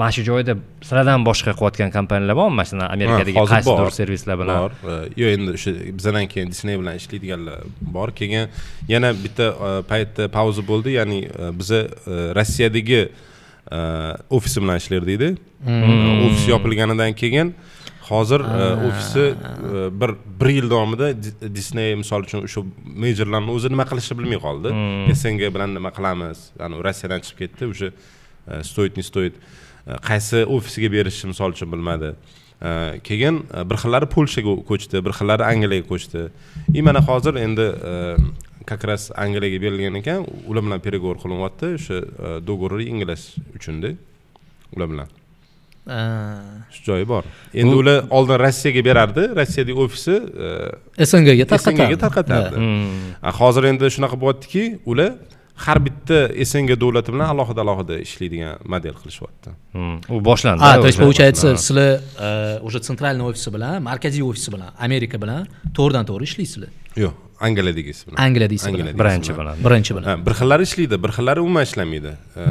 mana shu joyda sizlardan boshqa qilayotgan kompaniyalar bormi mana shunaqa amerikadagi qaysidir servislar bilan bor e, yo'q endi o'sha bizdan keyin disney bilan ishlaydiganlar bor keyin yana bitta e, paytda pauza bo'ldi ya'ni e, biza rossiyadagi ofisi bilan ishlardik hmm. ofis yopilganidan keyin hozir e, ofisi e, bir bir yil davomida disney misol uchun o'sha mejorlarni o'zi nima qilishni bilmay qoldi hmm. sng bilan nima qilamiz ya'ni rossiyadan chiqib ketdi o'sha стоит не стоит qaysi ofisiga berishni misol uchun bilmadi e, keyin bir xillari polshaga ko'chdi bir xillari angliyaga ko'chdi и mana hozir endi как раз angliyaga berilgan ekan ular bilan переговор qilinyapti o'sha договор ingliz uchunda ular bilan shu joyi bor endi ular oldin rossiyaga berardi rossiyadagi ofisi e, sngaga tarqatardi tarqatardi hozir endi shunaqa bo'lyaptiki ular har bitta sng davlati bilan alohida alohida ishlaydigan model qilishyapti u boshlandi а то есть получается sizlar уже e, центральный ofisi bilan markaziy ofisi bilan amerika bilan to'g'ridan to'g'ri ishlaysizlar yo'q angliyadagisi bilan angliyadagisi bilan birinchi bilan birinchi bilan bir xillari ishlaydi bir xillari umuman ishlamaydi e,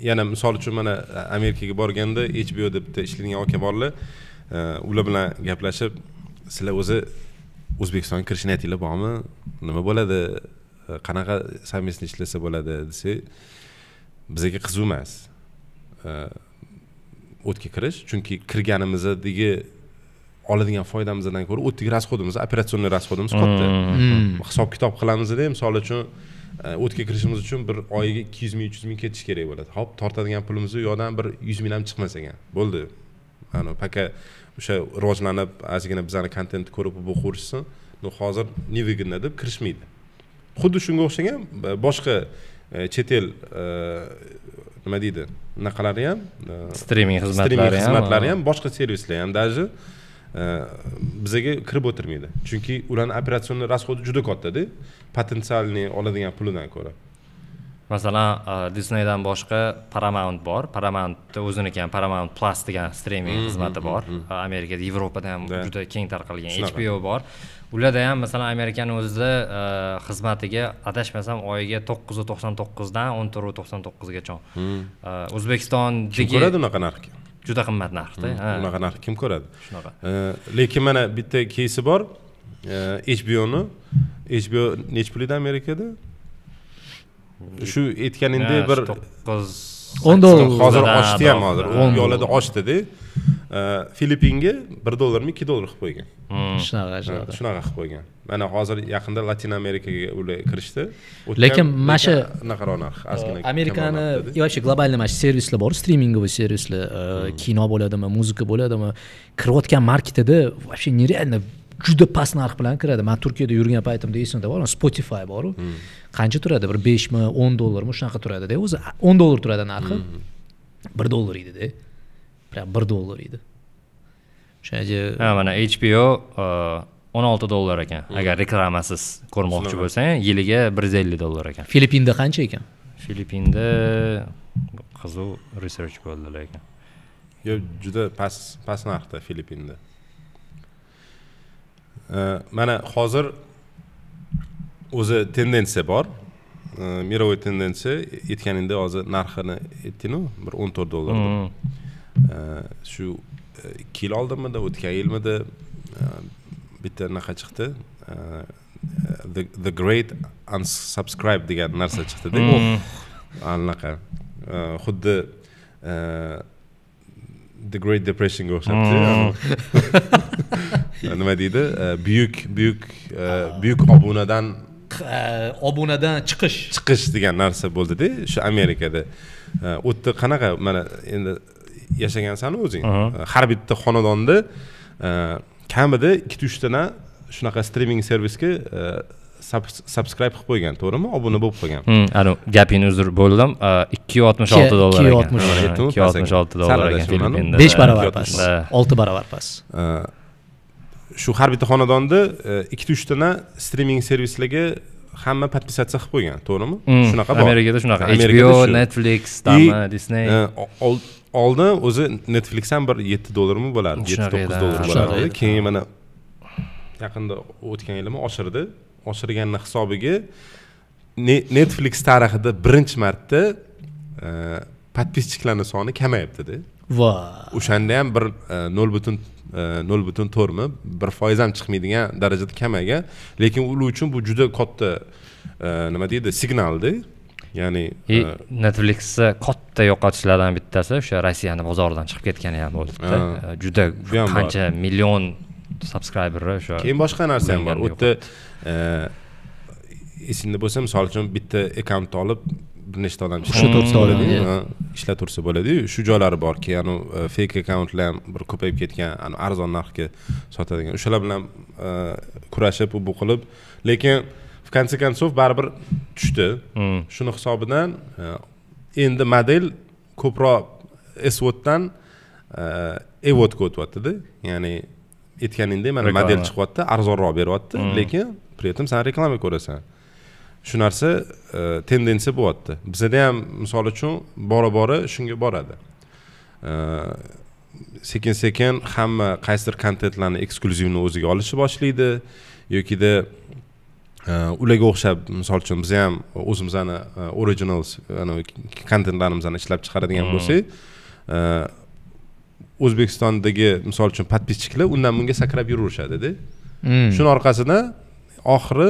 yana misol uchun mana amerikaga borganda hbo deb bitta ishlaydigan aka borlar ular bilan gaplashib sizlar o'zi o'zbekistonga kirish niyatinglar bormi nima bo'ladi qanaqa совместно ishlasa bo'ladi desa bizaga qiziq emas o'tga kirish chunki kirganimizdagi oladigan foydamizdan ko'ra o'tdagi расходimiz operatsionniy расходimiz katta mm-hmm. hisob kitob qilamizda misol uchun Э, o'tga kirishimiz uchun bir oyiga ikki yuz ming uch yuz ming ketishi kerak bo'ladi hop tortadigan pulimiz u yoqdan bir yuz ming ham chiqmas ekan bo'ldi anavi paka o'sha rivojlanib ozgina bizani kontentni ko'rib bu ko'rishsin ну hozir невыгодно deb kirishmaydi xuddi shunga o'xshagan e, boshqa e, chet el e, nima deydi anaqalari ham streaming xizmatlari ham boshqa servislar ham даже bizaga kirib o'tirmaydi chunki ularni operatsion расходi juda kattada potensialniy oladigan pulidan ko'ra masalan e, disneydan boshqa paramount bor paramountni o'ziniki ham paramount plus degan streaming hmm, xizmati hmm, bor hmm, e, amerikada yevropada ham juda keng tarqalgan hbo bor ularda ham masalan amerikani o'zida e, xizmatiga adashmasam oyiga to'qqiz to'qson to'qqizdan o'n to'rt to'qson to'qqizgacha o'zbekistondagi kim ko'radi unaqa narxga juda qimmat narxda hmm, unaqa narx kim ko'radi shunaqa lekin mana bitta keysi bor hboni hbo nechi pul edi amerikada shu aytganingdek bir to'qqiz o'n dollar hozir oshdi ham hozir yo'lida oshdida filippinga bir dollarmi ikki dollar qilib qo'ygan hmm. shunaqa shunaqa shunaqa qilib qo'ygan mana hozir yaqinda latin amerikaga ular kirishdi lekin mana shu anaqa narx ozgina amerikani вообще globalniy mana shu servislar bor striminговый servislar e, hmm. kino bo'ladimi muzika bo'ladimi kirayotgan marketida вообще нереально juda past narx bilan kiradi man turkiyada yurgan paytimda esimda bor spotify boru hmm. qancha turadi bir beshmi o'n dollarmi shunaqa turadida o'zi o'n dollar turadi narxi hmm. bir dollar edida прям bir dollar edi o'sha mana hbo e, o'n olti dollar ekan mm. agar reklamasiz ko'rmoqchi bo'lsang yiliga bir yuz ellik dollar ekan filippinda qancha ekan filippinda qiziq research bo'ldi lekin yo'q juda past past narxda filippinda mana hozir o'zi tendensiya bor мировой tendensiya aytganingda hozir narxini aytdingu bir o'n to'rt dollar mm. shu e, ikki yil oldinmidi o'tgan yilmidi bitta anaqa chiqdi uh, the, great unsubscribe degan narsa chiqdida u mm. anaqa uh, xuddi uh, the great depressionga o'xshabdi mm. nima deydi buyuk buyuk buyuk obunadan obunadan chiqish chiqish degan narsa bo'ldida shu amerikada u yerda qanaqa mana endi yashagansanu o'zing uh-huh. har bitta xonadonda kamida ikkita uchtana shunaqa streaming servisga e, subscribe qilib qo'ygan to'g'rimi obuna bo'lib qolgan hmm, anavi gapingni uzr bo'ldim e, ikki yuz oltmish olti dollar ekan ikki yuz oltmish olti dollar ekan filippinda besh barobar past olti barobar past e, shu har bitta xonadonda ikkita uchtana streaming servislarga hamma podpisatsiya qilib qo'ygan to'g'rimi hmm, shunaqa bor amerikada shunaqa hbo netflix disney oldin o'zi netflix ham bir yetti dollarmi bo'lardi yetti to'qqiz dollar bo'lardi keyin mana yaqinda o'tgan yilimi oshirdi oshirganini hisobiga netflix tarixida birinchi marta подписчиklarni e, soni kamayaptida va o'shanda ham bir e, nol butun e, nol butun to'rtmi bir foiz ham chiqmaydigan darajada kamaygan lekin ular uchun bu juda katta nima deydi signalda ya'ni и e, netflixni katta yo'qotishlardan bittasi o'sha rossiyani bozoridan chiqib ketgani ham bo'ldi e, juda qancha million subscriberi o'sha keyin boshqa narsa ham bor u yerda esingda bo'lsa misol uchun bitta akkauntni olib bir nechta odam ishlatursa hmm. bo'ladiyu shu joylari bor keyin fake akkauntlar ham bir ko'payib ketgan arzon narxga sotadigan o'shalar bilan e, kurashib bu qilib lekin konце kontsov baribir tushdi hmm. shuni hisobidan e, endi model ko'proq esvoddan evodga o'tyaptida ya'ni aytganingdek mana model chiqyapti arzonroq beryapti hmm. lekin при этом san reklama ko'rasan shu narsa e, tendensiya bo'lyapti bizada ham misol uchun bora bora shunga boradi e, sekin sekin hamma qaysidir kontentlarni eksklyuzivni o'ziga olishni boshlaydi yokida ularga o'xshab misol uchun biz ham o'zimizni originals kontentlarimizni ishlab chiqaradigan bo'lsak o'zbekistondagi misol uchun подписчиklar undan bunga sakrab yuraverishadida shuni orqasidan oxiri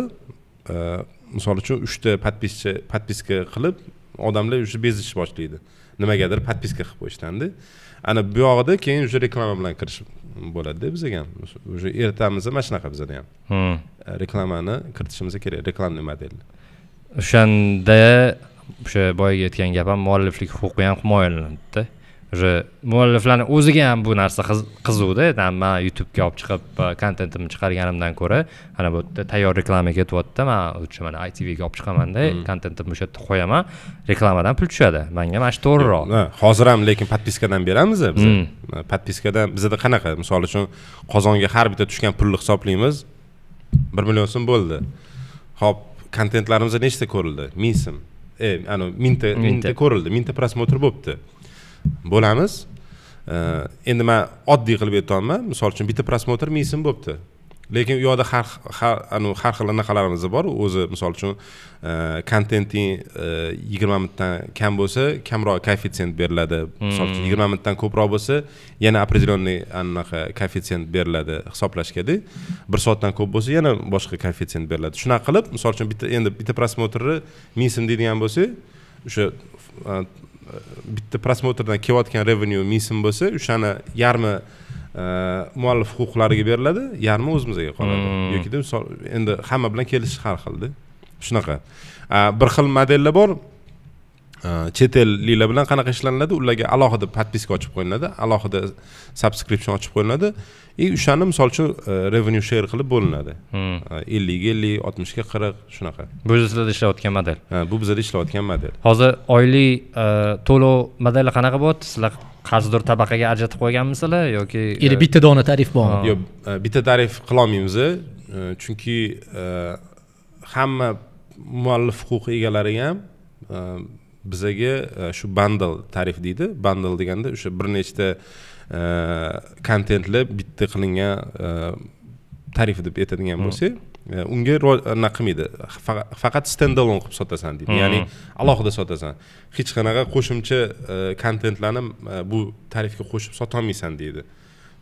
misol uchun uchta подписчи подписка qilib odamlar уже bezishni boshlaydi nimagadir подписка qilib qo'yishdanda ana bu yog'ida keyin уже reklama bilan kirishib bo'ladida bizaga ham уже ertamizda mana shunaqa bizada ham hmm. reklamani kiritishimiz kerak reklamniy modelni o'shanda o'sha boyagi aytgan gapim mualliflik huquqi ham himoyalanadida уже mualliflarni o'ziga ham bu narsa qiziqda там man youtubega olib chiqib kontentimni chiqarganimdan ko'ra ana bu yerda tayyor reklama ketyaptida man лучше mana itvga olib chiqamanda kontentimni hmm. o'sha yerda qo'yaman reklamadan pul tushadi manga mana shu to'g'riroq hozir ham lekin подпискадан beramiz biz подпискадан bizada qanaqa misol uchun qozonga har bitta tushgan pulni hisoblaymiz bir million so'm bo'ldi ho'p kontentlarimiz nechta ko'rildi ming so'm e, anavi mingta mingta ko'rildi mingta просмотр bo'libdi bo'lamiz endi man oddiy qilib aytyapman misol uchun bitta просмотр ming so'm bo'libdi lekin u yoqda har anavi har xil anaqalarimiz bor o'zi misol uchun e, kontenting e, yigirma minutdan kam bo'lsa kamroq koeffitsient beriladi misol uchun hmm. yigirma minutdan ko'proq bo'lsa yana определенный anaqa koeffitsient beriladi hisoblashgada bir soatdan ko'p bo'lsa yana boshqa koeffitsient beriladi shunaqa qilib misol uchun bitta endi bitta просмотрni ming so'm deydigan bo'lsak o'sha bitta prosmotrdan kelayotgan revenue ming bo'lsa o'shani yarmi э, muallif huquqlariga beriladi yarmi o'zimizga qoladi hmm. yokida misol endi hamma bilan kelishish har xilda shunaqa bir xil modellar bor chet elliklar bilan qanaqa ishlaniladi ularga alohida подписка ochib qo'yiladi alohida subscription ochib qo'yiladi и e, o'shani misol uchun e, revenue share qilib bo'linadi hmm. e, ellikga ellik oltmishga qirq shunaqa bu sizlarda ishlayotgan model bu bizada ishlayotgan model hozir oylik to'lov modeli qanaqa bo'lyapti sizlar qaysidir tabaqaga ajratib qo'yganmisizlar yoki или bitta dona tarif bormi yo'q bitta tarif qilolmaymiz chunki hamma muallif huquqi egalariga ham bizaga e, shu bandl tarif deydi bandl deganda o'sha bir nechta kontentlar e, bitta qilingan e, tarif deb aytadigan hmm. bo'lsak unga anaqa qilmaydi faqat standalon qilib sotasan deydi ya'ni hmm. alohida sotasan hech qanaqa qo'shimcha kontentlarni bu tarifga qo'shib sotolmaysan deydi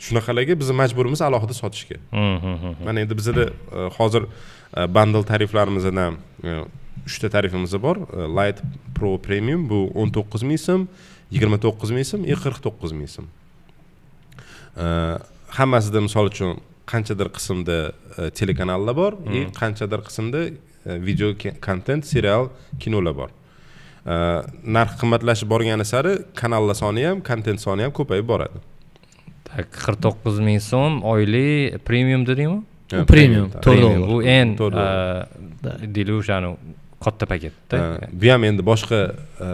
shunaqalarga biz majburmiz alohida sotishga hmm, mana endi bizada hozir bandl tariflarimizdan uchta tarifimiz bor e, light pro premium bu o'n to'qqiz ming so'm yigirma to'qqiz ming so'm и e, qirq to'qqiz ming so'm e, hammasida misol uchun qanchadir qismda telekanallar bor и mm. qanchadir qismda video kontent serial kinolar bor narx qimmatlashib borgani sari kanallar soni ham kontent soni ham ko'payib boradi так qirq to'qqiz ming so'm oylik premium dedingmi premium to'rt dollar bu eng deylik o'shani katta paketda bu э, ham endi boshqa э,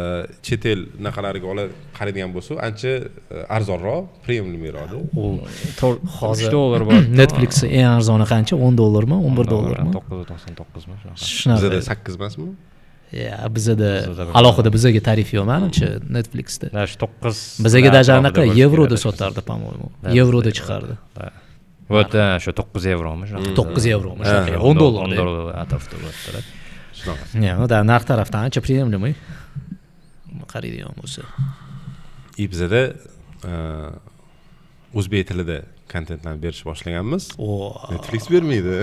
chet el anaqalariga olib qaraydigan bo'lsa ancha э, arzonroq premiumliroqda u hozir dollar bor netflix eng arzoni qancha o'n dollarmi o'n bir dollarmi to'qqiz yuz to'qson to'qqizmi shunaqa bizada sakkiz emasmi bizada alohida bizaga tarif yo'q manimcha netflixda mana shu to'qqiz bizaga даже anaqa yevroda sotardi по моему yevroda chiqardi вот shu to'qqiz yevromi shunaqa to'qqiz yevromi shunaqa o'n dollar o'n dollar atrofida Не, ну да, narx tarafdan ancha приемлемый qaraydigan bo'lsa ibzda o'zbek tilida kontentlarni berishni boshlaganmiz netflix bermaydi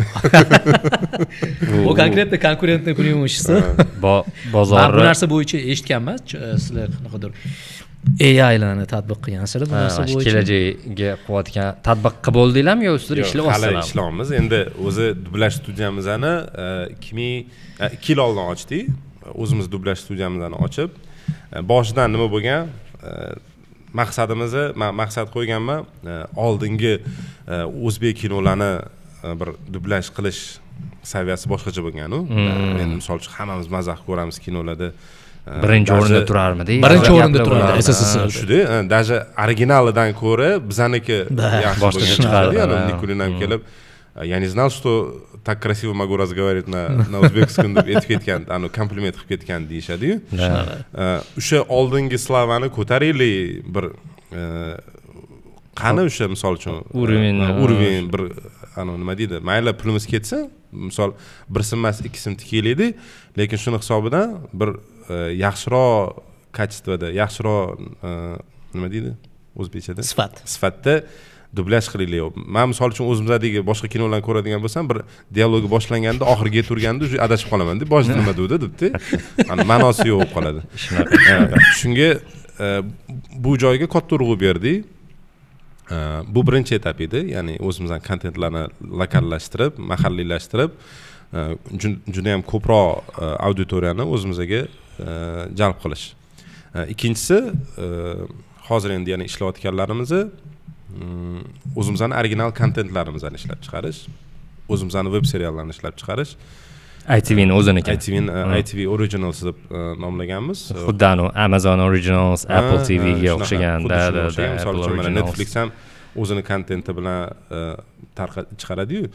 bu конкретно конкурентное преимущество bozor bu narsa bo'yicha eshitganman sizlar qanaqadir ailarni tatbiq qilgansiz bu narsa bo'yicha kelajagiga qilayotgan tadbiq qilib bo'ldinglarmi yo ustida ishlayapsizlarmi hali ishlayapmiz endi o'zi dublyaj studiyamizni ikki e, ming ikki e, yil oldin ochdik o'zimiz dublyaj studiyamizni ochib e, boshidan nima bo'lgan maqsadimizni man maqsad qo'yganman oldingi o'zbek kinolarini bir dublyaj qilish saviyasi boshqacha bo'lganu hmm. endi misol uchun hammamiz mazax ko'ramiz kinolarda birinchi o'rinda turarmidi birinchi o'rinda turardi sssr juda даже originalidan ko'ra bizaniki yaxshi chiqardi nikulin ham hmm. kelib я не знал что так красиво могу разговаривать на на o'zbekiston deb aytib ketgan anavi kompliment qilib ketgan deyishadiyu э, o'sha oldingi slavani ko'taraylik bir э, qani o'sha misol uchun уровень уровень э, bir anavi nima deydi mayli pulimiz ketsin misol bir sim ikki sim tikaylikda lekin shuni hisobidan bir yaxshiroq качествоda yaxshiroq nima deydi o'zbekchada sifat sifatda dublyaj qilaylik man misol uchun o'zimizdagi boshqa kinolarni ko'radigan bo'lsam bir dialogi boshlanganda oxiriga turganda уже adashib qolamanda boshida nima degdi debdi ma'nosi yo'q bo'lib qoladi shunga bu э, э, joyga katta urg'u berdik э, bu birinchi etap edi ya'ni o'zimizdan kontentlarni lokallashtirib mahalliylashtirib juda ko'proq auditoriyani o'zimizga E, jalb qilish e, ikkinchisi e, hozir endi yana ishlayotganlarimizni mm, o'zimizni original kontentlarimizni ishlab chiqarish o'zimizni veb seriallarni ishlab chiqarish itvni o'ziniki itvni mm. itv originals deb nomlaganmiz xuddi anavi amazon originals apple tvga o'xshagan netflix ham o'zini kontenti bilan chiqaradiyu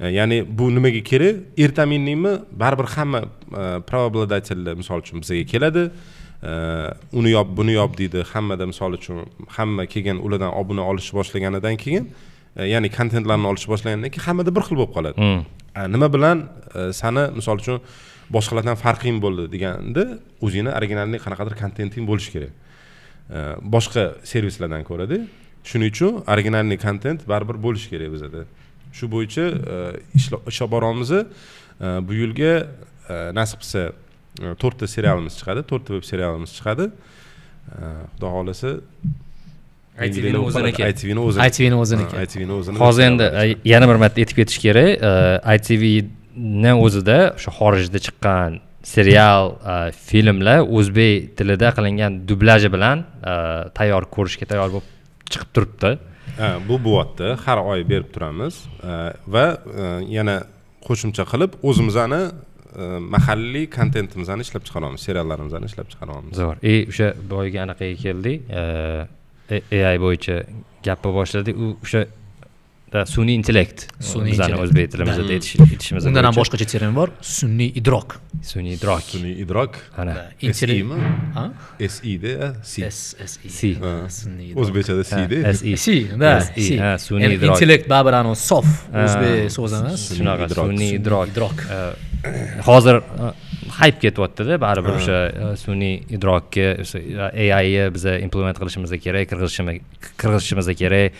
e, ya'ni bu nimaga kerak ertaminnikmi baribir hamma e, probabilidatelda misol uchun bizga keladi e, uni yop buni yop deydi hammada misol uchun hamma kelgan ulardan obuna olishni boshlaganidan keyin ya'ni kontentlarni olishni boshlagandan keyin hammada bir xil bo'lib qoladi hmm. nima bilan sani misol uchun boshqalardan farqing bo'ldi deganda o'zingni originalniy qanaqadir kontenting bo'lishi kerak boshqa servislardan ko'rada shuning uchun originalniy kontent baribir bo'lishi kerak bizada shu bo'yicha e, ish olib boramiz e, bu yilga e, nasib qilsa to'rtta serialimiz chiqadi to'rtta veb serialimiz chiqadi xudo xohlasa itvni o'ziniki itvni o'ziniki o'zini hozir endi yana bir marta aytib ketish kerak itvni o'zida o'sha xorijda chiqqan serial filmlar o'zbek tilida qilingan dublyaji bilan tayyor ko'rishga tayyor bo'lib chiqib turibdi bu bo'lyapti har oy berib turamiz va e, yana qo'shimcha qilib o'zimizni e, mahalliy kontentimizni ishlab chiqaryapmiz seriallarimizni ishlab chiqaryapmiz zo'r и e, o'sha boyagi anaqaga keldik ai bo'yicha gapni boshladik u o'sha sun'iy intellekt sun'iy bizlarni o'zbek tilimizda aytishimiz undan ham boshqacha termin bor sun'iy idrok sun'iy idrok sun'iy idrok ana simi sida si o'zbekchada sida si да si sun'iy idrok intellekt baribir anavi sof o'zbek so'zi emas shunaqa sun'iy idrok idrok hozir hayp uh, ketyaptida baribir o'sha uh, sun'iy idrokka aini uh, biza implement qilishimiz kerak kirgizishimiz kerak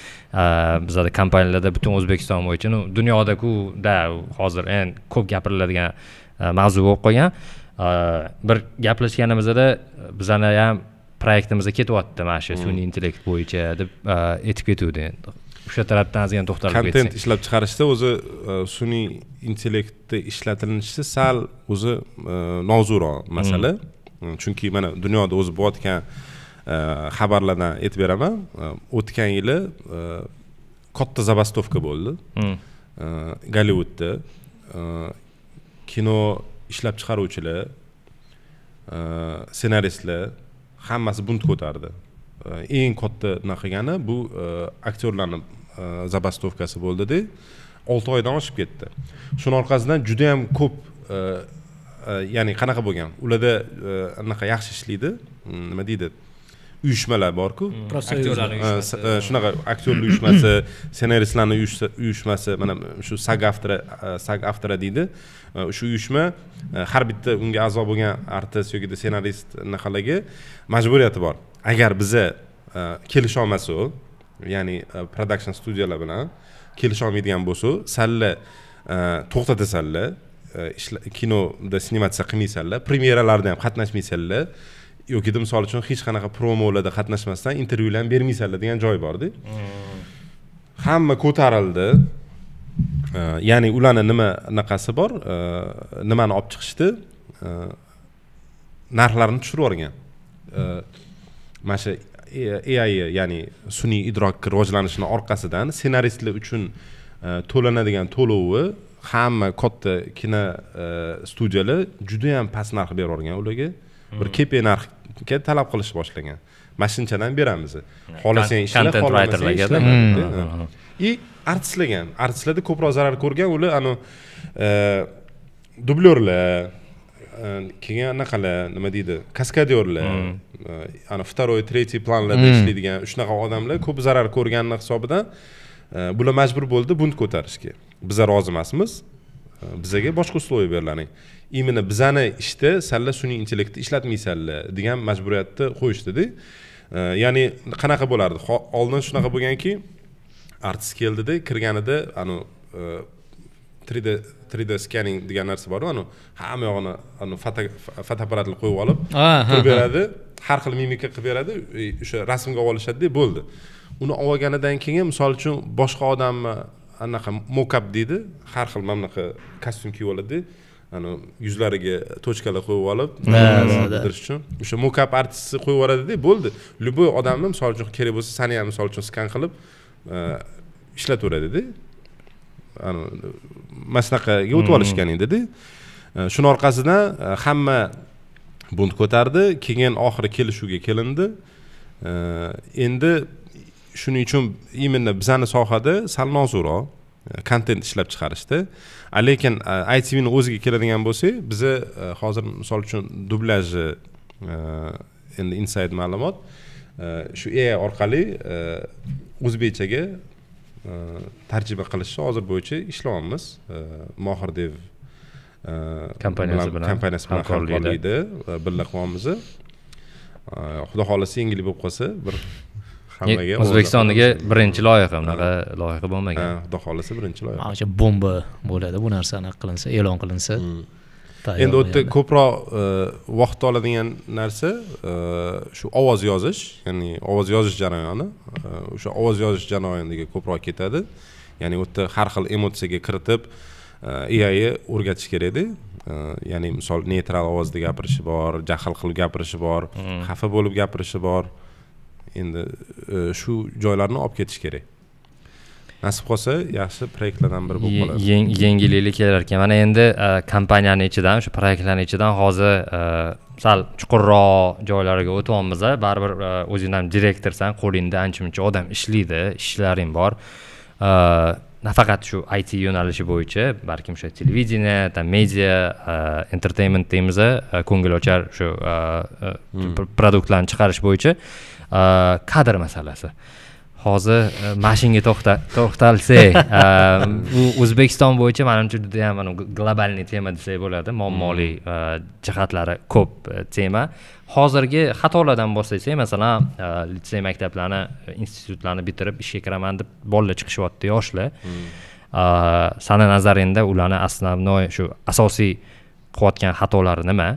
bizada kompaniyalarda butun o'zbekiston bo'yicha ну dunyodaku да hozir eng ko'p gapiriladigan mavzu bo'lib qolgan bir gaplashganimizda bizani ham proyektimizda ketyapti mana shu hmm. sun'iy intellekt bo'yicha deb aytib ketuvdi endi o'sha tarafdan ozgina to'xtalib ketsak kontent ishlab chiqarishda o'zi sun'iy intellektni ishlatilishi sal o'zi nozuroq masala chunki mana dunyoda o'zi bo'layotgan xabarlardan aytib beraman o'tgan yili katta zabastovka bo'ldi gollivudda kino ishlab chiqaruvchilar ssenaristlar hammasi bunt ko'tardi Э, eng katta naqagani bu e, aktyorlarni e, zabastovkasi bo'ldida olti oydan oshib ketdi shuni orqasidan juda yam ko'p e, ya'ni qanaqa bo'lgan ularda anaqa yaxshi ishlaydi hmm, nima deydi uyushmalar borku hmm. shunaqa aktyorlar uyushmasi ssenaristlarni uyushmasi mana shu sag avtora sag avtora deydi shu uyushma har bitta unga a'zo bo'lgan artist yoki ssenarist anaqalarga majburiyati bor agar biza e, kelisha olmasak ya'ni e, production studiyalar bilan kelisha olmaydigan bo'lsa salla e, to'xtatasanlar salla kinoda snimatsiya qilmaysanlar premyeralarda ham qatnashmaysanlar yokida misol uchun hech qanaqa promolarda qatnashmasdan intervyular ham bermaysanlar degan joy borda hamma ko'tarildi ya'ni ularni nima anaqasi bor nimani olib chiqishdi narxlarni tushirib yuborgan mana shu ai ya'ni sun'iy idrok rivojlanishini orqasidan ssenaristlar uchun e, to'lanadigan to'lovi hamma katta kino e, studiyalar judayam past narx berib yuborgan ularga bir hmm. kepe narxga talab qilishni boshlagan mana shunchadan beramiz hmm. xohlasang ishla и hmm. artistlarga ham artistlarda ko'proq zarar ko'rgan ular anavi e, dublyorlar keyin anaqalar nima deydi kaskadyorlar hmm. ana второй третий planlarda hmm. ishlaydigan shunaqa odamlar ko'p zarar ko'rganini hisobidan e, bular majbur bo'ldi bunt ko'tarishga biza rozi emasmiz e, bizaga boshqa условия berilaring именно bizani ishda sanlar sun'iy intellektni ishlatmaysanlar degan majburiyatni qo'yishdida e, ya'ni qanaqa bo'lardi oldin shunaqa bo'lganki artist keldida kirganida anavi 3d 3d scanning degan narsa bor anu hamma yog'ini anu fotoapparatni qo'yib olib qilib beradi har xil mimika qilib beradi o'sha rasmga olib olishadida bo'ldi uni olganidan keyin misol uchun boshqa odamni anaqa mokap deydi har xil mana bunaqa kostyum kiyib oladida anu yuzlariga tochkalar qo'yib olib bildirish uchun o'sha mokap artistni qo'yib yuboradida bo'ldi любой odamni misol uchun kerak bo'lsa sani ham misol uchun skan qilib e, ishlataveradida mana shunaqaga o'tib mm-hmm. olishgan edida e, shuni orqasidan e, hamma bunt ko'tardi keyin oxiri kelishuvga kelindi e, endi shuning uchun именно bizani sohada sal nozroq kontent ishlab chiqarishda lekin itvni o'ziga keladigan bo'lsak biza hozir misol uchun dublyajni endi insayt ma'lumot shu ai orqali o'zbekchaga Э, tarjima qilishni hozir bo'yicha ishlayapmiz э, mohir dev э, kompaniyasi bilan kompaniyasi bilan hamkorlikda e, birga qilyapmiz xudo xohlasa yengil bo'lib qolsa bir hammaga o'zbekistondagi birinchi loyiha unaqa loyiha bo'lmagan xudo xohlasa birinchi loyiha manimcha bomba bo'ladi bu narsa anaqa qilinsa e'lon qilinsa hmm. endi u yerda ko'proq e, vaqt oladigan narsa e, shu ovoz yozish ya'ni ovoz yozish jarayoni e, o'sha ovoz yozish jarayoniga ko'proq ketadi ya'ni u yerda har xil emotsiyaga kiritib iai o'rgatish kerakda ya'ni misol neytral ovozda gapirishi bor jahl qilib gapirishi bor mm. xafa bo'lib gapirishi bor endi shu joylarni olib ketish kerak nasib qolsa yaxshi proyektlardan biri bo'lib qoladi yengillikli kelar ekan mana endi e, kompaniyani ichidan o'sha proyektlarni ichidan hozir e, sal chuqurroq joylariga o'tyapmiz baribir e, o'zing ham direktorsan qo'lingda ancha muncha odam ishlaydi ishlaring bor nafaqat shu it yo'nalishi bo'yicha balkim o'sha televideniye там media entertainment deymiz ko'ngilochar shu hmm. produktlarni chiqarish bo'yicha kadr masalasi uh, hozir e, mashinga to'xtalsak e, u o'zbekiston bo'yicha manimcha juda yam globalniy tema desak bo'ladi muammoli mm. e, jihatlari ko'p tema hozirgi xatolardan boshlasak masalan litsey maktablarni institutlarni bitirib ishga kiraman deb bolalar chiqishyapti yoshlar mm. sani nazaringda ularni основной shu asosiy qilayotgan xatolari nima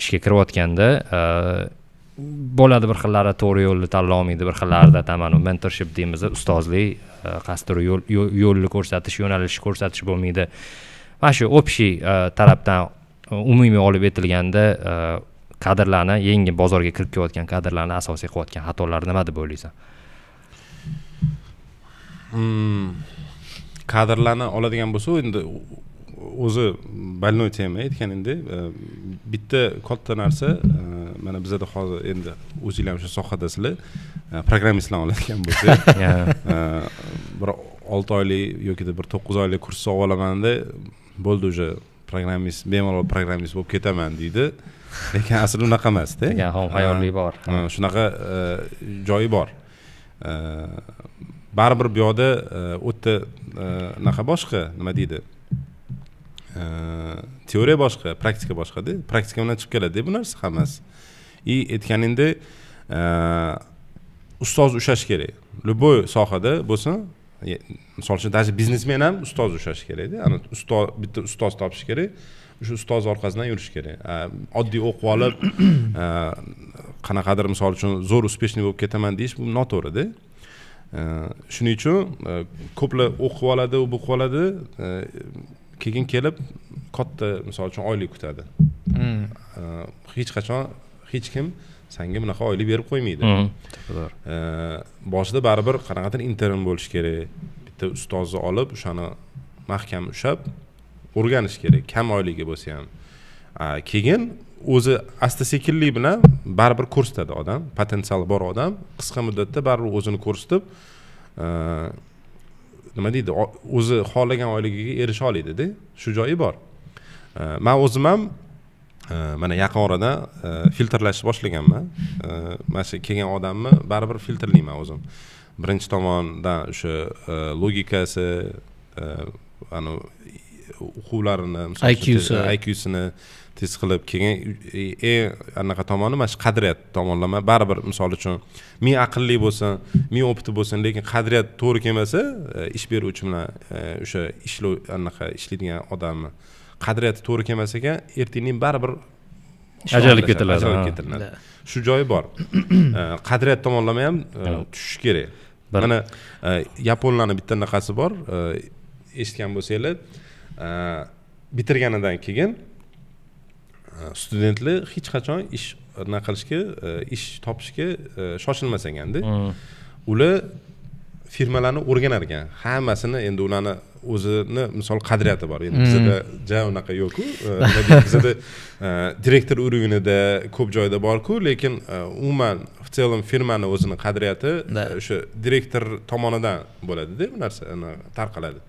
ishga kirayotganda bo'ladi bir xillari to'g'ri yo'lni tanlay olmaydi bir xillarida mm-hmm. tamanu mentorship deymiz ustozlik e, qaysi yo'l yo'lni ko'rsatish yo'nalishni ko'rsatish bo'lmaydi mana shu общий e, tarafdan umumiy olib etilganda e, kadrlarni yangi bozorga kirib kelayotgan kadrlarni asosiy qilayotgan xatolar nima deb o'ylaysan hmm. kadrlarni oladigan bo'lsa endi o'zi больной tema aytganingdek э, bitta katta narsa э, mana bizada hozir endi o'zinglar o'sha sohadasizlar э, programmistlarni oladigan bo'lsak bir olti oylik yoki bir to'qqiz oylik kurs olib olamanda bo'ldi уже programmist bemalol programmist bo'lib ketaman deydi lekin asli unaqa emasda xayollik bor shunaqa e, joyi bor e, baribir bu yoqda e, u yerda anaqa boshqa nima deydi teoriya boshqa praktika boshqada praktika bilan chiqib keladida bu narsa hammasi и aytganingdek ustoz ushlash kerak любой sohada bo'lsin misol uchun даже biznesmen ham ustoz ushlashi kerakda ana ustoz bitta ustoz topish kerak o'sha ustoz orqasidan yurish kerak э, oddiy o'qib olib э, qanaqadir misol uchun zo'r успешный bo'lib ketaman deyish bu noto'g'rida э, shuning uchun ko'plar o'qib oladi o'qib oladi keyin kelib katta misol uchun oylik kutadi hmm. hech qachon hech kim sanga bunaqa oylik berib qo'ymaydi hmm. boshida baribir qanaqadir intern bo'lishi kerak bitta ustozni olib o'shani mahkam ushlab o'rganish kerak kam oyligi bo'lsa ham keyin o'zi asta sekinlik bilan baribir ko'rsatadi odam potensial bor odam qisqa muddatda baribir o'zini ko'rsatib nima deydi o'zi xohlagan oyligiga erisha oladida shu joyi bor e, man o'zim ham e, mana yaqin orada e, filtrlashni boshlaganman mana shu kelgan odamni baribir filtrlayman o'zim birinchi tomondan o'sha logikasi anavi o'quvlarini iqsini tez qilib keyin eng e, anaqa tomoni mana shu qadriyat tomonlama baribir misol uchun ming aqlli bo'lsin ming opti bo'lsin lekin qadriyat to'g'ri kelmasa e, ish beruvchi bilan e, o'sha ishlov anaqa ishlaydigan odamni qadriyati to'g'ri kelmas ekan ertaga baribir ajralib ketiladi ajralib ketiladi shu joyi bor qadriyat tomonlama ham tushishi kerak mana yaponlarni bitta anaqasi bor eshitgan bo'lsanglar bitirganidan keyin Э, studentlar hech qachon ish anaqa e, qilishga e, ish topishga e, shoshilmas ekanda ular firmalarni o'rganar ekan hammasini endi ularni o'zini misol qadriyati bor endi bizada ja unaqa yo'qku bizada direktor уровеньida ko'p joyda borku lekin umuman в целом firmani o'zini qadriyati o'sha direktor tomonidan bo'ladida bu narsa tarqaladi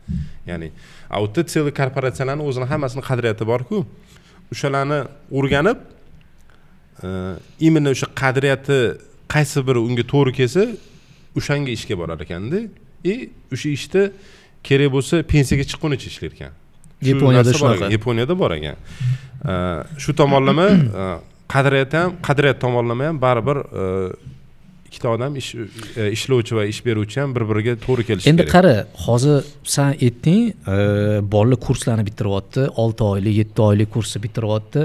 ya'ni a u yerda целый korporatsiyalarni o'zini hammasini qadriyati borku o'shalarni o'rganib e, именно o'sha qadriyati qaysi biri unga to'g'ri kelsa o'shanga ishga borar ekanda и o'sha ishni kerak bo'lsa pensiyaga chiqqunicha ishlar ekan yaponiyada shunaqa yaponiyada bor ekan e, shu tomonlama e, qadriyat ham qadriyat tomonlama ham baribir ikkita odam ish e, ishlovchi va ish beruvchi ham bir biriga to'g'ri kelishi kerak endi qara hozir san aytding e, bolalar kurslarni bitiryapti olti oylik yetti oylik kursni bitiryapti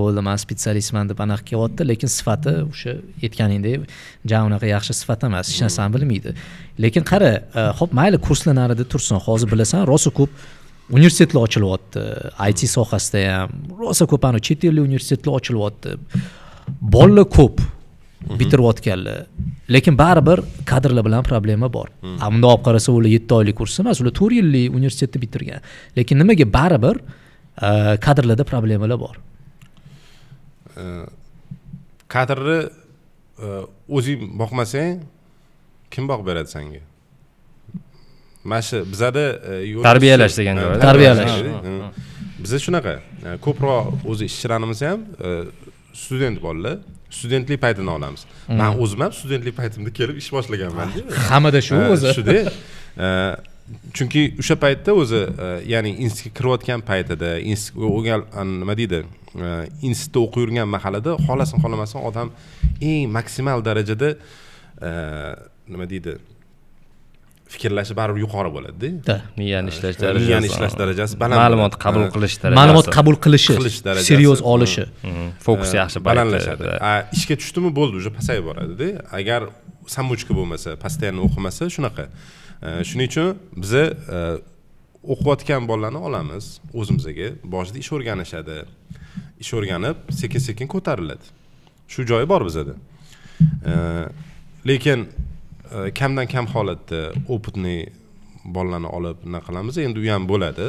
bo'ldi man spetsialistman deb anaqa kelyapti lekin sifati o'sha aytganingdek ja unaqa yaxshi sifat emas hech narsani bilmaydi lekin qara ho'p e, mayli kurslar narida tursin hozir bilasan rosa ko'p universitetlar ochilyapti it sohasida ham rosa ko'p anavi chet ellik universitetlar ochilyapti bolalar ko'p bitirayotganlar lekin baribir kadrlar bilan problema bor bundoq olib qarasa ular yetti oylik kurs emas ular to'rt yillik universitetni bitirgan lekin nimaga baribir e, kadrlarda problemalar bor e, kadrni e, o'zing boqmasang kim boqib beradi senga mana shu bizada tarbiyalash degan tarbiyalash bizda shunaqa ko'proq o'zi ishchilarimiz ham student bolalar studentlik paytini olamiz man hmm. o'zim ham studentlik paytimda kelib ish boshlaganman hamida shu o'zi shuda chunki o'sha paytda o'zi e, ya'ni institutga kirayotgan paytida institutga e, nima deydi e, institutda o'qib yurgan mahalada xohlasin xohlamasin odam eng maksimal darajada nima deydi fikrlashi baribir yuqori bo'ladida miyani ishlash darajasi miyani ishlash darajasi baland ma'lumot qabul qilish darajasi ma'lumot qabul qilishi qilish darajasi olishi fokus yaxshi balandlashadi ishga tushdimi bo'ldi уже pasayib boradida agar самучка bo'lmasa постоянно o'qimasa shunaqa shuning uchun biza o'qiyotgan bolalarni olamiz o'zimizga boshida ish o'rganishadi ish o'rganib sekin sekin ko'tariladi shu joyi bor bizada lekin kamdan kam holatda опытный bolalarni olib nima qilamiz endi u ham bo'ladi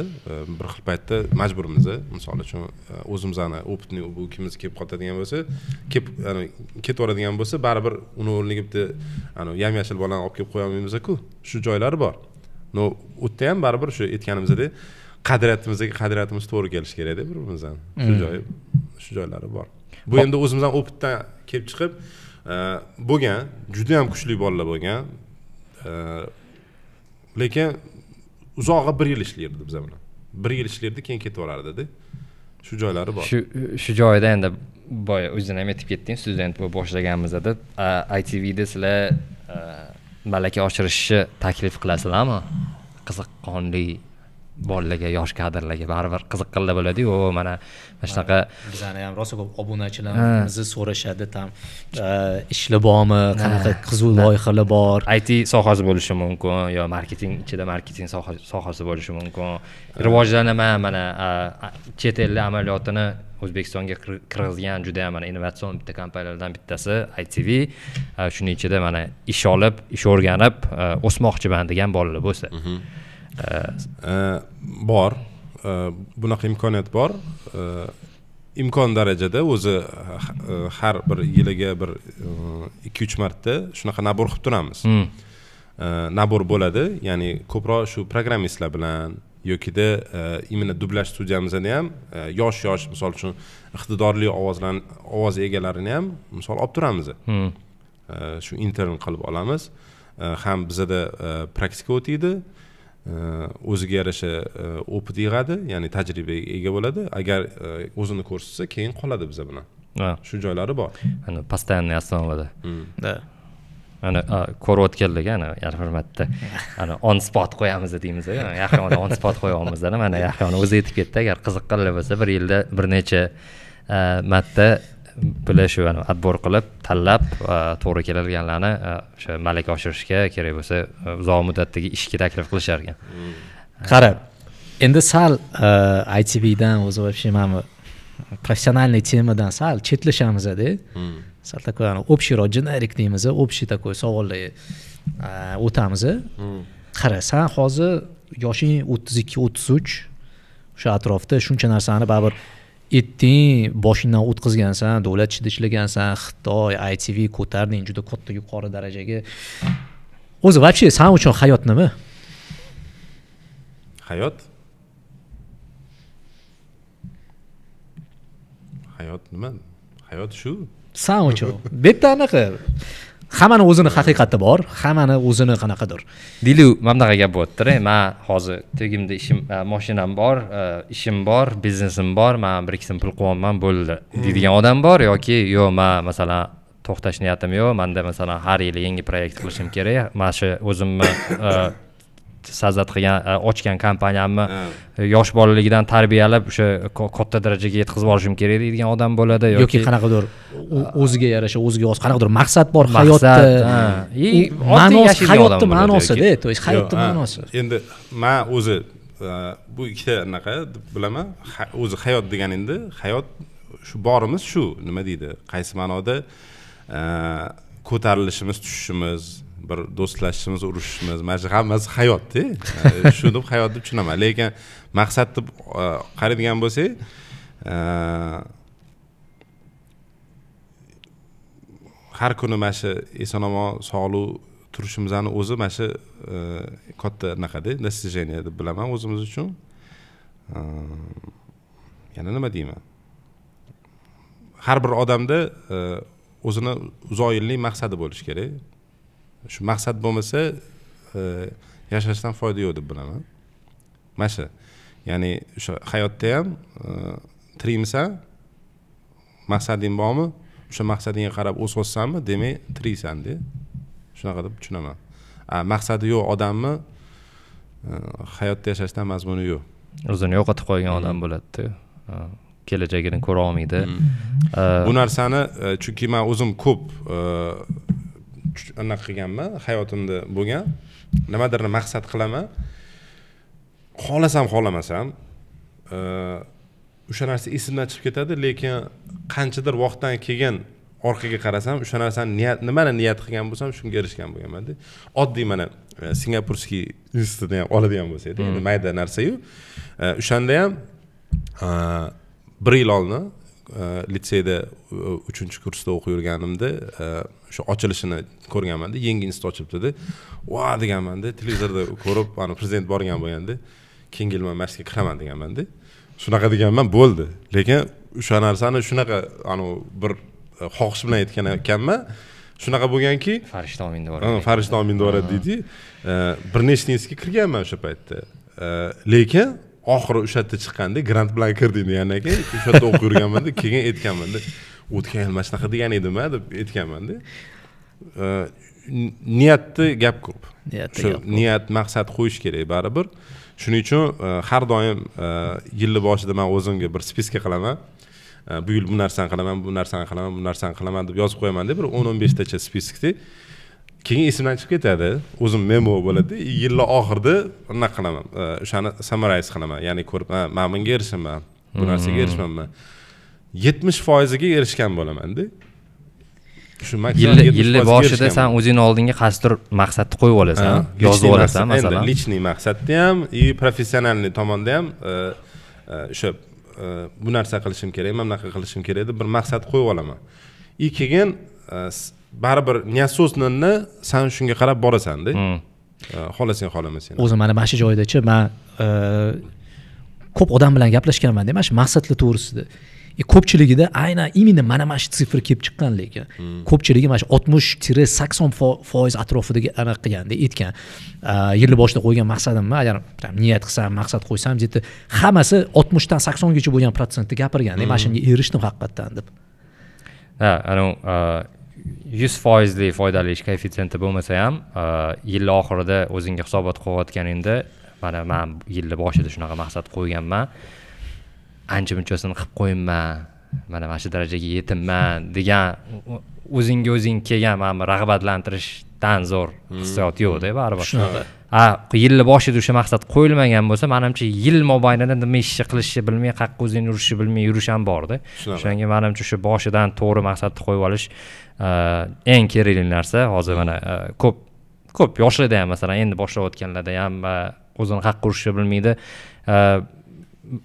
bir xil paytda majburmiz misol uchun e, o'zimizni опытный kimiz kelib qoladigan bo'lsa kelib ketaveradigan bo'lsa baribir uni o'rniga bitta yam yashil bolani olib kelib qo'ya olmaymizku shu joylari bor no u yerda ham baribir shu aytganimizdek qadriyatimizga qadriyatimiz to'g'ri kelishi kerakda bir birimizni shu hmm. joyi shu joylari bor bu endi o'zimizdan опытdan kelib chiqib bo'lgan juda yam kuchli bolalar bo'lgan lekin uzog'i bir yil ishlardi biza bilan bir yil ishlardi keyin ketib yuborardida shu joylari bor shu shu joyida endi boya o'zini ham aytib ketding student bo'lib boshlaganimizda itvda sizlar malaka oshirishni taklif qilasizlarmi qiziqqonli bolalarga yosh kadrlarga baribir qiziqqanlar bo'ladiyu mana mana shunaqa bizani ham rosa ko'p obunachilarimizni so'rashadi там e, ishlar bormi qanaqa qiziq loyihalar bor it sohasi bo'lishi mumkin yo marketing ichida marketing sohasi bo'lishi mumkin rivojlanaman mana e, e, chet ellik amaliyotini o'zbekistonga kirgizgan juda yam mana innovatsion bitta kompaniyalardan bittasi itv shuning ichida mana ish olib ish o'rganib o'smoqchiman degan bolalar bo'lsa mhm. bor bunaqa imkoniyat bor imkon darajada o'zi har bir yiliga bir ikki uch marta shunaqa nabor qilib turamiz hmm. nabor bo'ladi ya'ni ko'proq shu programmistlar bilan yokida именно dublyaj studiyamizni ham yosh yosh misol uchun iqtidorli ovozlar ovoz egalarini ham misol olib turamiz hmm. shu intern qilib olamiz ham bizada praktika o'taydi o'ziga yarasha e, opit yig'adi ya'ni tajribaga ega bo'ladi agar e, o'zini ko'rsatsa keyin qoladi biza bilan shu joylari bor ana постоянная основада да ana o'tganlar ana hurmatda ana on spot qo'yamiz deymiz yaqinda on spot qo'yyapmiz mana yaqin o'zi yetib ketdi agar qiziqqanlar bo'lsa bir yilda bir necha e, marta bilish va adbor qilib tanlab to'g'ri keladiganlarni e, o'sha malaka oshirishga kerak bo'lsa e, uzoq muddatdagi ishga taklif qilishar ekan hmm. qara endi sal e, itbdan o'zi вообще mana bu профессиональный temadan sal chetlashamiz-da. Hmm. sal такой общийroq generik deymiz общий такой savollar o'tamiz hmm. qara san hozir yoshing o'ttiz ikki o'ttiz uch o'sha atrofda shuncha narsani baribir etding boshingdan o'tkazgansan davlat ichida ishlagansan xitoy itv ko'tarding juda katta yuqori darajaga o'zi вообще san uchun hayot nima hayot hayot nima hayot shu san uchun bitta anaqa hammani o'zini haqiqati bor hammani o'zini qanaqadir deylik mana bunaqa gap bo'lyaptida man hozir tegimda ishim e, moshinam bor e, ishim bor biznesim bor man bir so'm pul qilyapman bo'ldi hmm. deydigan odam bor yoki yo'q man masalan to'xtash niyatim yo'q manda masalan har yili yangi proyekt qilishim kerak mana shu o'zimni e, sazat qilgan e, ochgan kompaniyamni e, yosh bolaligidan tarbiyalab o'sha katta darajaga yetkazib yuborishim kerak deydigan odam bo'ladi yoki qanaqadir o'ziga yarasha o'ziga xos qanaqadir maqsad bor hayotda ma'nosi hayotni ma'nosida то есть hayotni ma'nosi endi man o'zi e, bu ikkita anaqa bilaman o'zi hayot degan endi hayot shu borimiz shu nima deydi qaysi ma'noda ko'tarilishimiz tushishimiz bir do'stlashishimiz urushishimiz mana shu hammasi hayotda shu deb hayot deb tushunaman lekin maqsad deb e, qaraydigan bo'lsak e, har kuni mana shu eson omon sog'lik turishimizni o'zi mana shu e, katta anaqada достижение deb bilaman o'zimiz uchun yana nima deyman har bir odamda o'zini uzoq yillik maqsadi bo'lishi kerak shu maqsad bo'lmasa e, yashashdan foyda yo'q deb bilaman mana shu ya'ni o'sha hayotda ham e, tirikmisan maqsading bormi o'sha maqsadingga qarab o'sayapsanmi demak tiriksanda shunaqa deb tushunaman maqsadi yo'q odamni e, hayotda yashashdan mazmuni yo'q o'zini yo'qotib qo'ygan odam bo'ladida kelajagini ko'ra olmaydi mm-hmm. bu narsani chunki man o'zim ko'p anaqa qilganman hayotimda bo'lgan nimadirni maqsad qilaman xohlasam xohlamasam e, o'sha narsa esimdan chiqib ketadi lekin qanchadir vaqtdan keyin orqaga qarasam o'sha narsani niyat nimani niyat qilgan bo'lsam shunga erishgan bo'lganmanda oddiy mana e, singapurskiy institutni ham oladigan bo'lsak hmm. endi mayda narsayu e, o'shanda ham bir yil oldin litseyda uchinchi kursda o'qib yurganimda o'sha ochilishini ko'rganmanda yangi institut ochilibdida va deganmanda televizorda ko'rib ani prezident borgan bo'lganda keyin kelman masjidga kiraman deganmanda shunaqa deganman bo'ldi lekin o'sha narsani shunaqa anavi bir e, xohish bilan aytgan ekanman shunaqa bo'lganki farishta olib boradi farishta olib boradi deydi e, bir nechta institutga kirganman o'sha paytda e, lekin oxiri o'sha yerda chiqqanda grant bilan kirding degani keyin o'sha yerda o'qib yurganmanda keyin aytganmanda o'tgan mana shunaqa degan edima deb aytganmanda niyatni gap ko'p shu niyat maqsad qo'yish kerak baribir shuning uchun e, har doim e, yilni boshida man o'zimga bir spiska qilaman e, bu yil bu narsani qilaman bu narsani qilaman bu narsani qilaman deb yozib qo'yamanda bir o'n o'n beshtacha spiskni keyin esimdan chiqib ketadi o'zim memo bo'ladi yilni oxirida anaqa qilaman o'shani samarayz qilaman ya'ni ko'rib man bunga erishaman bu narsaga hmm. erishibmanman yetmish foiziga erishgan bo'lamanda shu yillar boshida san o'zingni oldinga qaysidir maqsadni qo'yib olasan yozib olasan masalan личный maqsadni ham и professionalniy tomonda ham e, e, o'sha e, bu narsa qilishim kerak mana bunaqa qilishim kerak deb bir maqsad qo'yib olaman и keyin baribir неосознанно san shunga qarab borasanda hmm. xohlasang xohlamasang o'zi mana mana shu joydachi man ko'p odam bilan gaplashganmanda mana shu maqsadlar to'g'risida E, ko'pchiligida aynan именно mana mana shu sifr kelib chiqqan lekin ko'pchiligi mana shu oltmish tire sakson foiz atrofidagi anaqa qilganda aytgan yilni boshida qo'ygan maqsadimni agar niyat qilsam maqsad qo'ysam deydi hammasi oltmishdan saksongacha bo'lgan protsentda gapirgan mana shunga erishdim haqiqatdan deb ha anavi yuz foizli foydalanish koeffitsiyenti bo'lmasa ham yilni oxirida o'zingga hisobot qilayotganingda mana man yilni boshida shunaqa maqsad qo'yganman ancha munchasini qilib qo'yibman mana mana shu darajaga yetimman degan o'zingga o'zing kelgan mana bu rag'batlantirishdan zo'r hmm. hissiyot yo'qda e, baribir shunaqa ha yilni boshida o'sha maqsad qo'yilmagan bo'lsa manimcha yil mobaynida nima ishni qilishni bilmay qayerqa o'zingni urishni bilmay yurish ham borda o'shanga manimcha o'sha boshidan to'g'ri maqsadni qo'yib olish e, eng kerakli narsa hozir mana e, ko'p ko'p yoshlarda ham masalan endi boshlayotganlarda ham o'zini haqqa urishni bilmaydi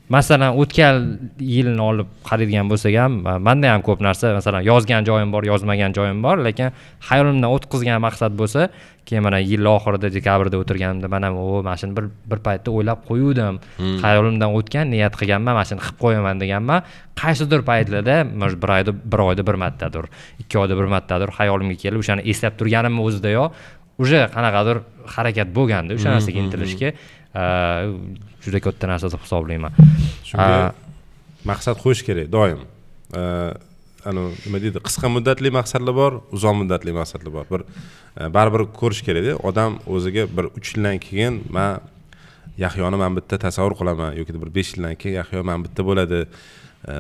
masalan o'tgan yilni olib qaraydigan bo'lsak ham manda ham ko'p narsa masalan yozgan joyim bor yozmagan joyim bor lekin hayolimdan o'tkazgan maqsad bo'lsa keyin mana yil oxirida dekabrda o'tirganimda mana o o'h, mana shuni bir bir paytda o'ylab qo'yuvdim hmm. hayolimdan o'tgan niyat qilganman mana shuni qilib qo'yaman deganman qaysidir paytlarda может bir oyda bir oyda bir martadir ikki oyda bir martadir hayolimga kelib o'shani eslab turganimni o'zidayoq уже qanaqadir harakat bo'lganda o'sha hmm, narsaga hmm, intilishga juda katta narsa deb hisoblayman shunga maqsad qo'yish kerak doim e, anavi nima deydi qisqa muddatli maqsadlar bor uzoq muddatli maqsadlar bor bir e, baribir ko'rish kerakda odam o'ziga bir uch yildan keyin man yahyoni man bitta tasavvur qilaman yoki bir besh yildan keyin yahyo man bitta bo'ladi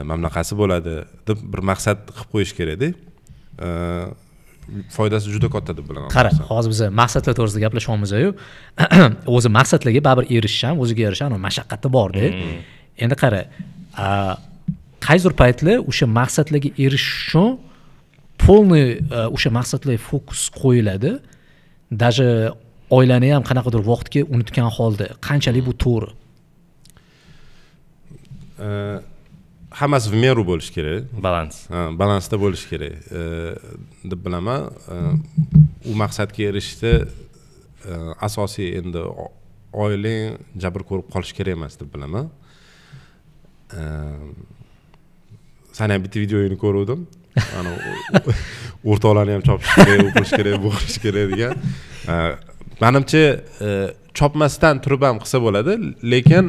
mana bunaqasi bo'ladi deb bir maqsad qilib qo'yish kerakda foydasi juda katta deb bilaman qara hozir biz maqsadlar to'g'risida gaplashyapmiz-ku. o'zi maqsadlarga baribir erishish ham o'ziga yarasha mashaqqati borda hmm. endi qara qaysidir paytlar o'sha maqsadlarga erishish uchun полный o'sha maqsadlarga fokus qo'yiladi даже oilani ham qanaqadir vaqtga unutgan holda qanchalik bu to'g'ri hammasi в меру bo'lishi kerak balans balansda bo'lishi kerak e, deb bilaman e, u maqsadga erishishda asosiy endi oilang jabr ko'rib qolish kerak emas deb bilaman san e, ham bitta videoyini ko'ruvdim o'rtoqlarni ham chopish kerak u qilish kerak bu qilish kerak degan manimcha chopmasdan turib ham qilsa bo'ladi lekin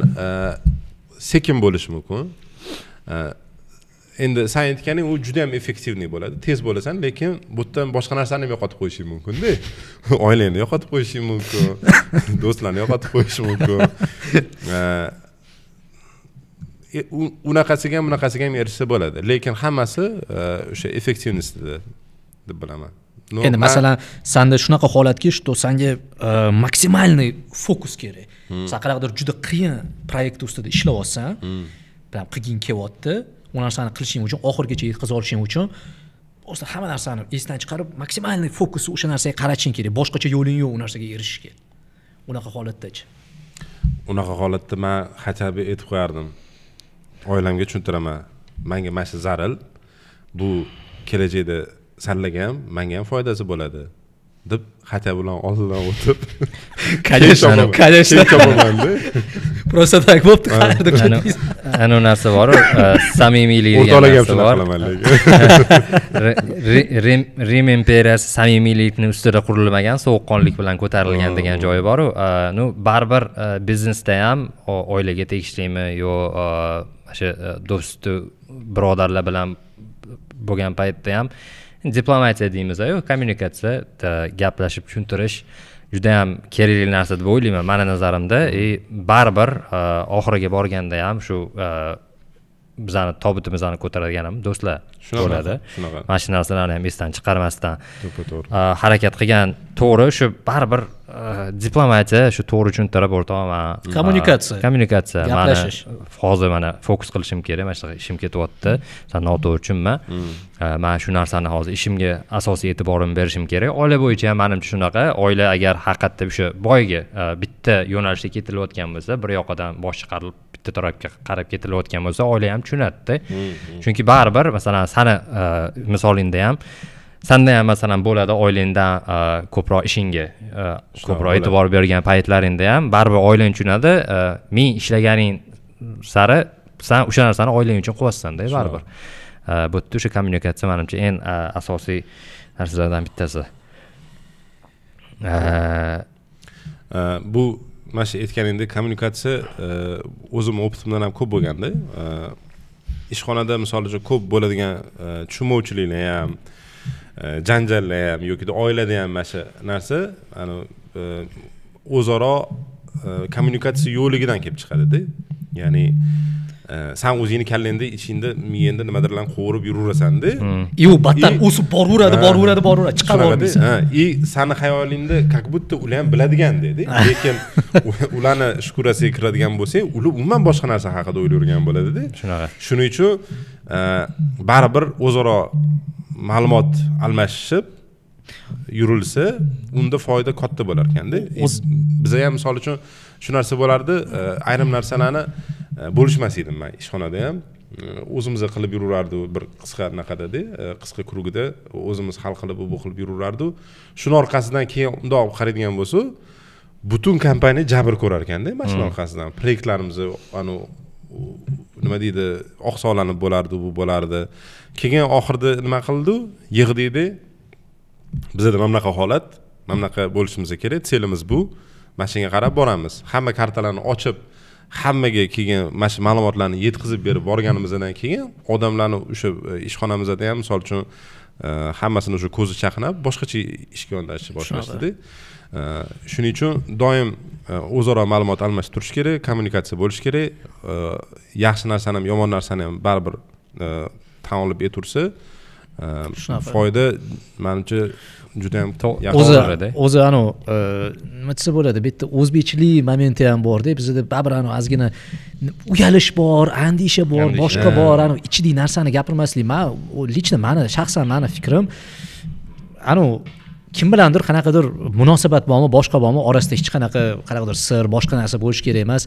sekin bo'lishi mumkin endi san aytganing u juda yam effektivniy bo'ladi tez bo'lasan lekin bu yerda boshqa narsani ham yo'qotib qo'yishing mumkinda oilangni yo'qotib qo'yishing mumkin do'stlarni yo'qotib qo'yish mumkin unaqasiga ham bunaqasiga ham erishsa bo'ladi lekin hammasi e, o'sha effektivnostida deb bilaman endi masalan sanda shunaqa holatki что sanga e, maksimalniy fokus kerak hmm. san qanaqadir juda qiyin proyekt ustida ishlayapsan hmm. qilging kelyapti u narsani qilishing uchun oxirigacha yetkazib olishing uchun просто hamma narsani esdan chiqarib maksimalniy fokusni o'sha narsaga qaratishing kerak boshqacha yo'ling yo'q u narsaga erishishga unaqa holatdachi unaqa holatda man хотя бы aytib qo'yardim oilamga tushuntiraman manga mana shu zaril bu kelajakda sanlarga ham manga ham foydasi bo'ladi deb xacha bilan oldidan o'tib конечно конечно topamanda просто так bo'pti qayerda anavi narsa boru e, samimiylik o'rtoqlar gap shunaqa qilaman lekin rim imperiyasi samimiylikni ustida qurilmagan sovuqqonlik bilan ko'tarilgan degan joyi boru ну e, baribir e, biznesda ham oilaga tegishlimi yo o'sha do'sti birodarlar bilan bo'lgan paytda ham diplomatiya deymiz-ku kommunikatsiya gaplashib tushuntirish juda yam kerakli narsa deb o'ylayman mani nazarimda и mm-hmm. e, baribir e, oxiriga borganda ham shu e, bizani tobutimizni ko'taradigan ham do'stlar bo'ladi shunaqa mana shu narsalarni ham esdan chiqarmasdan to'g'ri harakat qilgan to'g'ri shu baribir diplomatiya shu to'g'ri tushuntirib o'rtoq man kommunikatsiya kommunikatsiya gaplashish hozir mana fokus qilishim kerak mana shunaqa ishim ketyapti san noto'g'ri tushunma man shu narsani hozir ishimga asosiy e'tiborimni berishim kerak oila bo'yicha ham manimcha shunaqa oila agar haqiqatda o'sha boyagi bitta yo'nalishda ketilayotgan bo'lsa bir yoqadan bosh chiqarilib bitta tarafga qarab ketilayotgan bo'lsa oila ham tushunadida chunki baribir masalan sani misolingda ham sanda ham masalan bo'ladi oilangdan e, ko'proq ishingga e, ko'proq e'tibor bergan paytlaringda ham baribir oilang tushunadi e, ming ishlaganing sari san o'sha narsani oilang uchun qilyapsanda baribir bu yerda o'sha kommunikatsiya manimcha eng asosiy narsalardan bittasi bu mana shu aytganingdek kommunikatsiya o'zimni opitimdan ham ko'p bo'lganda ishxonada misol uchun ko'p bo'ladigan tushunmovchiliklar ham Э, janjallar ham yoki oilada ham mana shu narsa e, o'zaro e, kommunikatsiya yo'qligidan kelib chiqadida ya'ni e, san o'zingni kallangda ichingda miyangda nimadir bilan qovurib yuraverasan-da. и hmm. u battar o'sib boraveradi boraveradi boraveradi chiqa olmaysan и sani xayolingda как будто ular ham biladigandayda lekin ularni shukurasiga kiradigan bo'lsang ular umuman boshqa narsa haqida o'ylayvergan bo'ladida shunaqa shuning uchun baribir o'zaro ma'lumot almashishib yurilsa unda foyda katta bo'lar ekanda e, biza ham misol uchun shu narsa bo'lardi e, ayrim narsalarni e, bo'lishmas edim man ishxonada ham o'zimiz qilib yuraverardi bir qisqa anaqadada qisqa krugida o'zimiz hal qilib bu qilib yuraverardi shuni orqasidan keyin mundoq qaraydigan bo'lsa butun kompaniya jabr ko'rar ekanda mana shuni hmm. orqasidan proyektlarimizni anavi nima deydi oqsoqlanib bo'lardi bu bo'lardi keyin oxirida nima qildi yig'dikda bizada mana bunaqa holat mana bunaqa bo'lishimiz kerak selimiz bu mana shunga qarab boramiz hamma kartalarni ochib hammaga keyin mana shu ma'lumotlarni yetkazib berib borganimizdan keyin odamlarni o'sha e, ishxonamizda ham misol uchun e, hammasini o'sha ko'zi chaqnab boshqacha ishga yondashishni boshlashdi e, shuning uchun doim o'zaro ma'lumot almashib turish kerak kommunikatsiya bo'lishi kerak yaxshi narsani ham yomon narsani ham baribir tan olib tursa e, foyda manimcha juda ham o'zi o'zi anavi e, nima desa bo'ladi bu yerda o'zbekchilik momenti ham borda bizda baribir anavi ozgina uyalish bor andisha bor boshqa bor anavi ichidagi narsani gapirmaslik man лично mani shaxsan mani fikrim anavi kim bilandir qanaqadir munosabat bormi boshqa bormi orasida hech qanaqa qanaqadir sir boshqa narsa bo'lishi kerak emas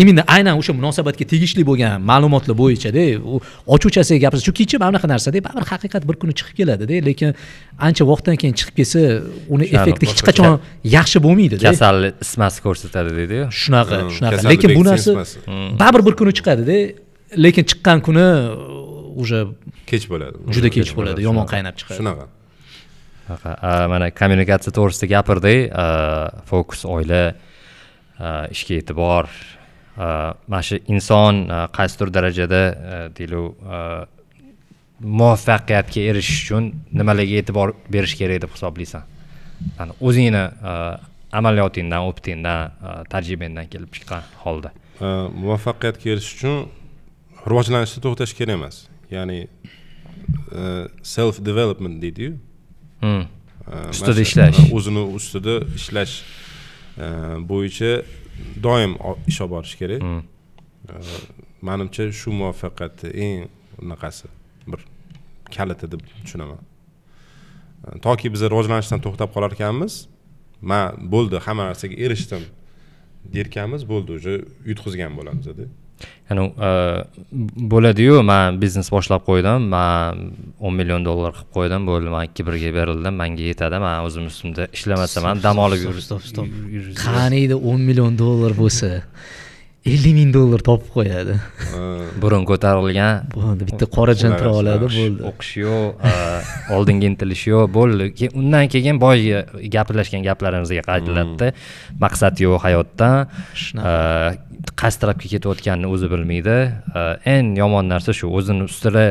именно aynan o'sha munosabatga tegishli bo'lgan ma'lumotlar bo'yichada u ochuvchasiga gapirsa chunki hech mana bunaqa narsada baribir haqiqat bir kuni chiqib keladida lekin ancha vaqtdan keyin chiqib kelsa uni effekti hech qachon yaxshi bo'lmaydi kasalni ismasi ko'rsatadi deydiyu shunaqa hmm, shunaqa lekin bu narsa hmm. baribir bir kuni chiqadida lekin chiqqan kuni uh, уже kech bo'ladi juda kech bo'ladi yomon qaynab chiqadi shunaqa mana kommunikatsiya to'g'risida gapirdik fokus oila ishga e'tibor mana shu inson qaysidir darajada deylik muvaffaqiyatga erishish uchun nimalarga e'tibor berish kerak deb hisoblaysan mana o'zingni amaliyotingdan o'pitingdan tajribangdan kelib chiqqan holda muvaffaqiyatga erishish uchun rivojlanishni to'xtash kerak emas ya'ni self development deydiyu ustida ishlash o'zini ustida ishlash bo'yicha doim ish olib borish kerak manimcha hmm. shu muvaffaqiyatni eng unaqasi bir kaliti deb tushunaman toki biz rivojlanishdan to'xtab qolar ekanmiz man bo'ldi hamma narsaga erishdim derkanmiz bo'ldi уже yutqizgan bo'lamiz edi ya'ni e, bo'ladiyu man biznes boshlab qo'ydim man o'n million dollar qilib qo'ydim bo'ldi man ikki birga berildim manga yetadi man o'zimni ustimda ishlamasam ham dam olib stop stop qaniydi o'n million dollar bo'lsa ellik ming dollar topib qo'yadi burun ko'tarilgan bo'ldi bitta qora jantira oladi bo'ldi o'qish yo'q e, oldinga intilish yo'q bo'ldi keyin undan keyin boyagi gaplashgan gaplarimizga qaytiladida hmm. maqsad yo'q hayotdan qaysi tarafga ketayotganini o'zi bilmaydi eng yomon narsa shu o'zini ustida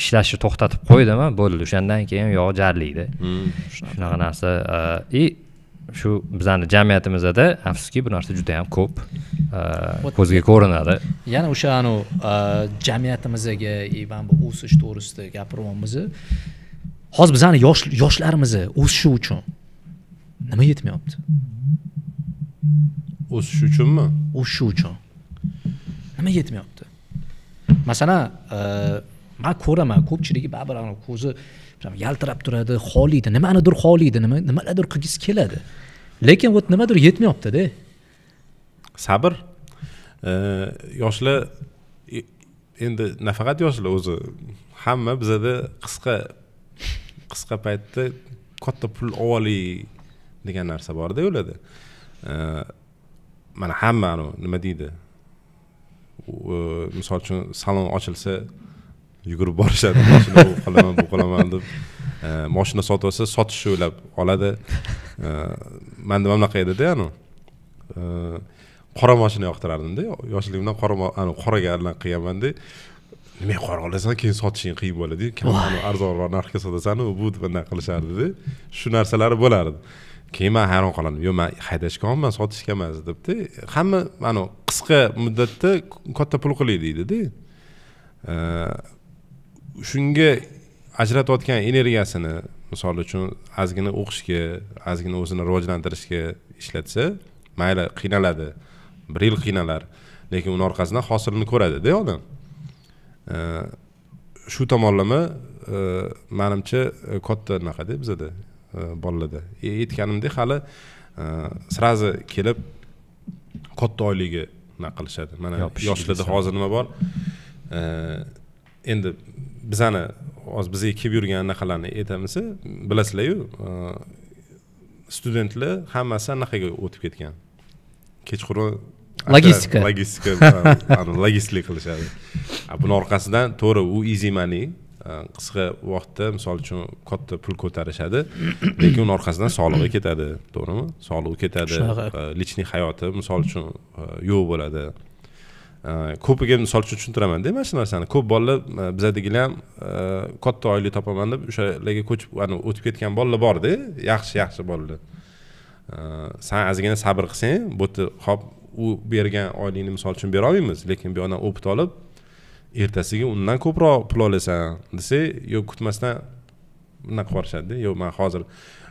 ishlashni to'xtatib qo'ydimi bo'ldi o'shandan keyin yo'q jarlaydi hmm, shunaqa narsa и shu bizani jamiyatimizda afsuski bu narsa juda yam ko'p ko'zga ko'rinadi yana o'sha anavi e, jamiyatimizga и mana bu o'sish to'g'risida gapiryapmiz hozir bizani yoshlarimizni o'sishi uchun nima yetmayapti o'sish uchunmi o'sish uchun nima yetmayapti masalan man ko'raman ko'pchiligi baribir ko'zi yaltirab turadi xohlaydi nimanidir xohlaydi nima nimalardir qilgisi keladi lekin вот nimadir yetmayaptida sabr e, yoshlar endi nafaqat yoshlar o'zi hamma bizada qisqa qisqa paytda katta pul olib degan narsa borda ularda e, mana hamma anavi nima deydi e, misol uchun salon ochilsa yugurib borishadi mashina bu qilaman bu qilaman deb e, moshina sotib olsa sotishni o'ylab oladi e, manda bunaqa edida anavi qora mashina yoqtirardimda yoshligimdan qora qoraga anaqa qilganmanda nimaga qora olasan keyin sotishing qiyin bo'ladi arzonroq narxga sotasanu bu deb anaqa qilishardida shu narsalari bo'lardi kema hayron qolaman yo'q man haydashga emasman sotishga emas debda hamma mana qisqa muddatda katta pul qiling deydida shunga ajratayotgan energiyasini misol uchun ozgina o'qishga ozgina o'zini rivojlantirishga ishlatsa mayli qiynaladi bir yil qiynalar lekin uni orqasidan hosilini ko'radida odam shu tomonlama e, manimcha e, katta anaqada bizada E, bolalarda e, aytganimdek hali e, сразу kelib katta oyligi unaqa qilishadi mana yoshlarda hozir nima bor endi bizani hozir bizga kelib yurgan anaqalarni aytamiz bilasizlarku studentlar hammasi anaqaga o'tib ketgan kechqurun logistika logistika logistlik qilishadi buni orqasidan to'g'ri u easy money Э, qisqa vaqtda misol uchun katta pul ko'tarishadi lekin uni orqasidan sog'lig'i ketadi to'g'rimi sog'lig'i ketadi личный e, hayoti misol uchun e, yo'q bo'ladi e, ko'piga misol uchun tushuntiramanda mana shu narsani ko'p bolalar bizadagilar ham katta oylik topaman deb o'shalarga ko'chib o'tib ketgan bolalar borda yaxshi yaxshi bolalar san ozgina sabr qilsang bu yerda hop u bergan oylikni misol uchun berolmaymiz lekin bu yoqdan opit olib ertasiga undan ko'proq pul olasan desa yo kutmasdan bunaqa qilib yuborishadida yo'q man hozir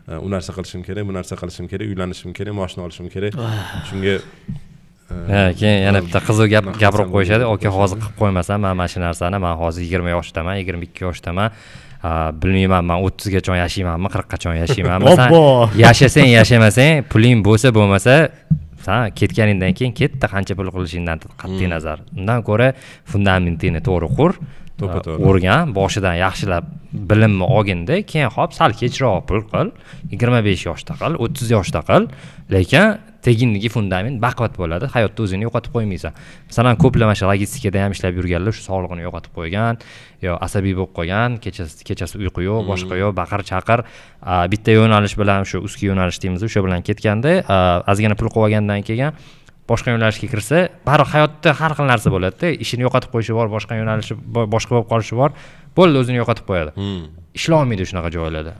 e, u narsa qilishim kerak bu narsa qilishim kerak uylanishim kerak moshina olishim kerak ah. shunga e, ha keyin yana bitta qiziq gap gapirib qo'yishadi oka hozir qilib qo'ymasam man mana shu narsani man hozir yigirma yoshdaman yigirma ikki yoshdaman bilmayman man o'ttizgacha yashaymanmi qirqqacha yashaymanmi san yashasang yashamasang puling bo'lsa bo'lmasa san ketganingdan keyin ketdi qancha pul qilishingdan qat'iy hmm. nazar undan ko'ra fundamentingni to'g'ri qur to'ppa to'g'ri o'rgan boshidan yaxshilab bilimni olginda keyin hop sal kechroq pul qil yigirma besh yoshda qil o'ttiz yoshda qil lekin teginniki fundament baquvvat bo'ladi hayotda o'zingni yo'qotib qo'ymaysan masalan ko'plab mana shu logistikada ham ishlab yurganlar shu sog'lig'ini yo'qotib qo'ygan yo asabiy bo'lib qolgan kechasi kechasi uyqu yo'q hmm. boshqa yo'q baqir chaqir bitta yo'nalish bilan shu uski yo'nalish deymiz o'sha bilan ketganda ozgina pul qilib olgandan keyin boshqa yo'nalishga kirsa baribir hayotda har xil narsa bo'ladida ishini yo'qotib qo'yishi bor boshqa yo'nalishi boshqa bo'lib qolishi bor bo'ldi o'zini yo'qotib qo'yadi hmm. ishlolmaydi shunaqa joylarda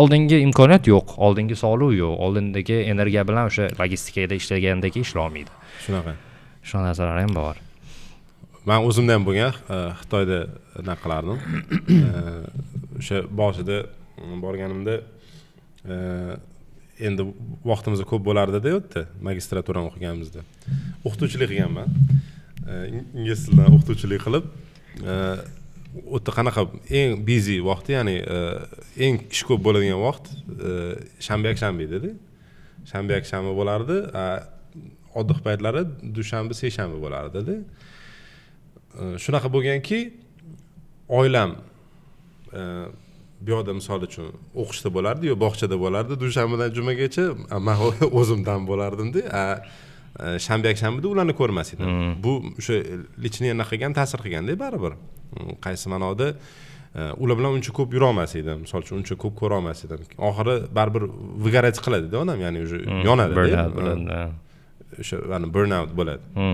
oldingi imkoniyat yo'q oldingi soliq yo'q oldindagi energiya bilan o'sha logistikada ishlagandagi ishlolmaydi shunaqa shu narsalar ham bor man o'zimda ham bo'lgan e, xitoyda anaqa qilardim e, o'sha boshida borganimda e, endi vaqtimiz ko'p bo'lardida u yerda magistraturani o'qiganimizda o'qituvchilik qilganman e, ingliz tilidan o'qituvchilik qilib u e, yerda qanaqa eng bizi vaqti ya'ni e, eng ish ko'p bo'ladigan vaqt shanba yakshanba edida shanba yakshanba bo'lardi oddiq paytlari dushanba seshanba bo'lardida shunaqa bo'lganki oilam bu yoqda misol uchun o'qishda bo'lardiyu bog'chada bo'lardi dushanbadan jumagacha man o'zimdan bo'lardimda e, shanba yakshanbada ularni ko'rmas edim hmm. bu o'sha личный anaqa qilgan ta'sir qilganda baribir hmm, qaysi ma'noda e, ular bilan uncha ko'p yurolmas edim misol uchun uncha ko'p ko'rolmas edim oxiri baribir выгорать qiladida odam ya'ni уже hmm, yonadi o'sha burnout bo'ladi e,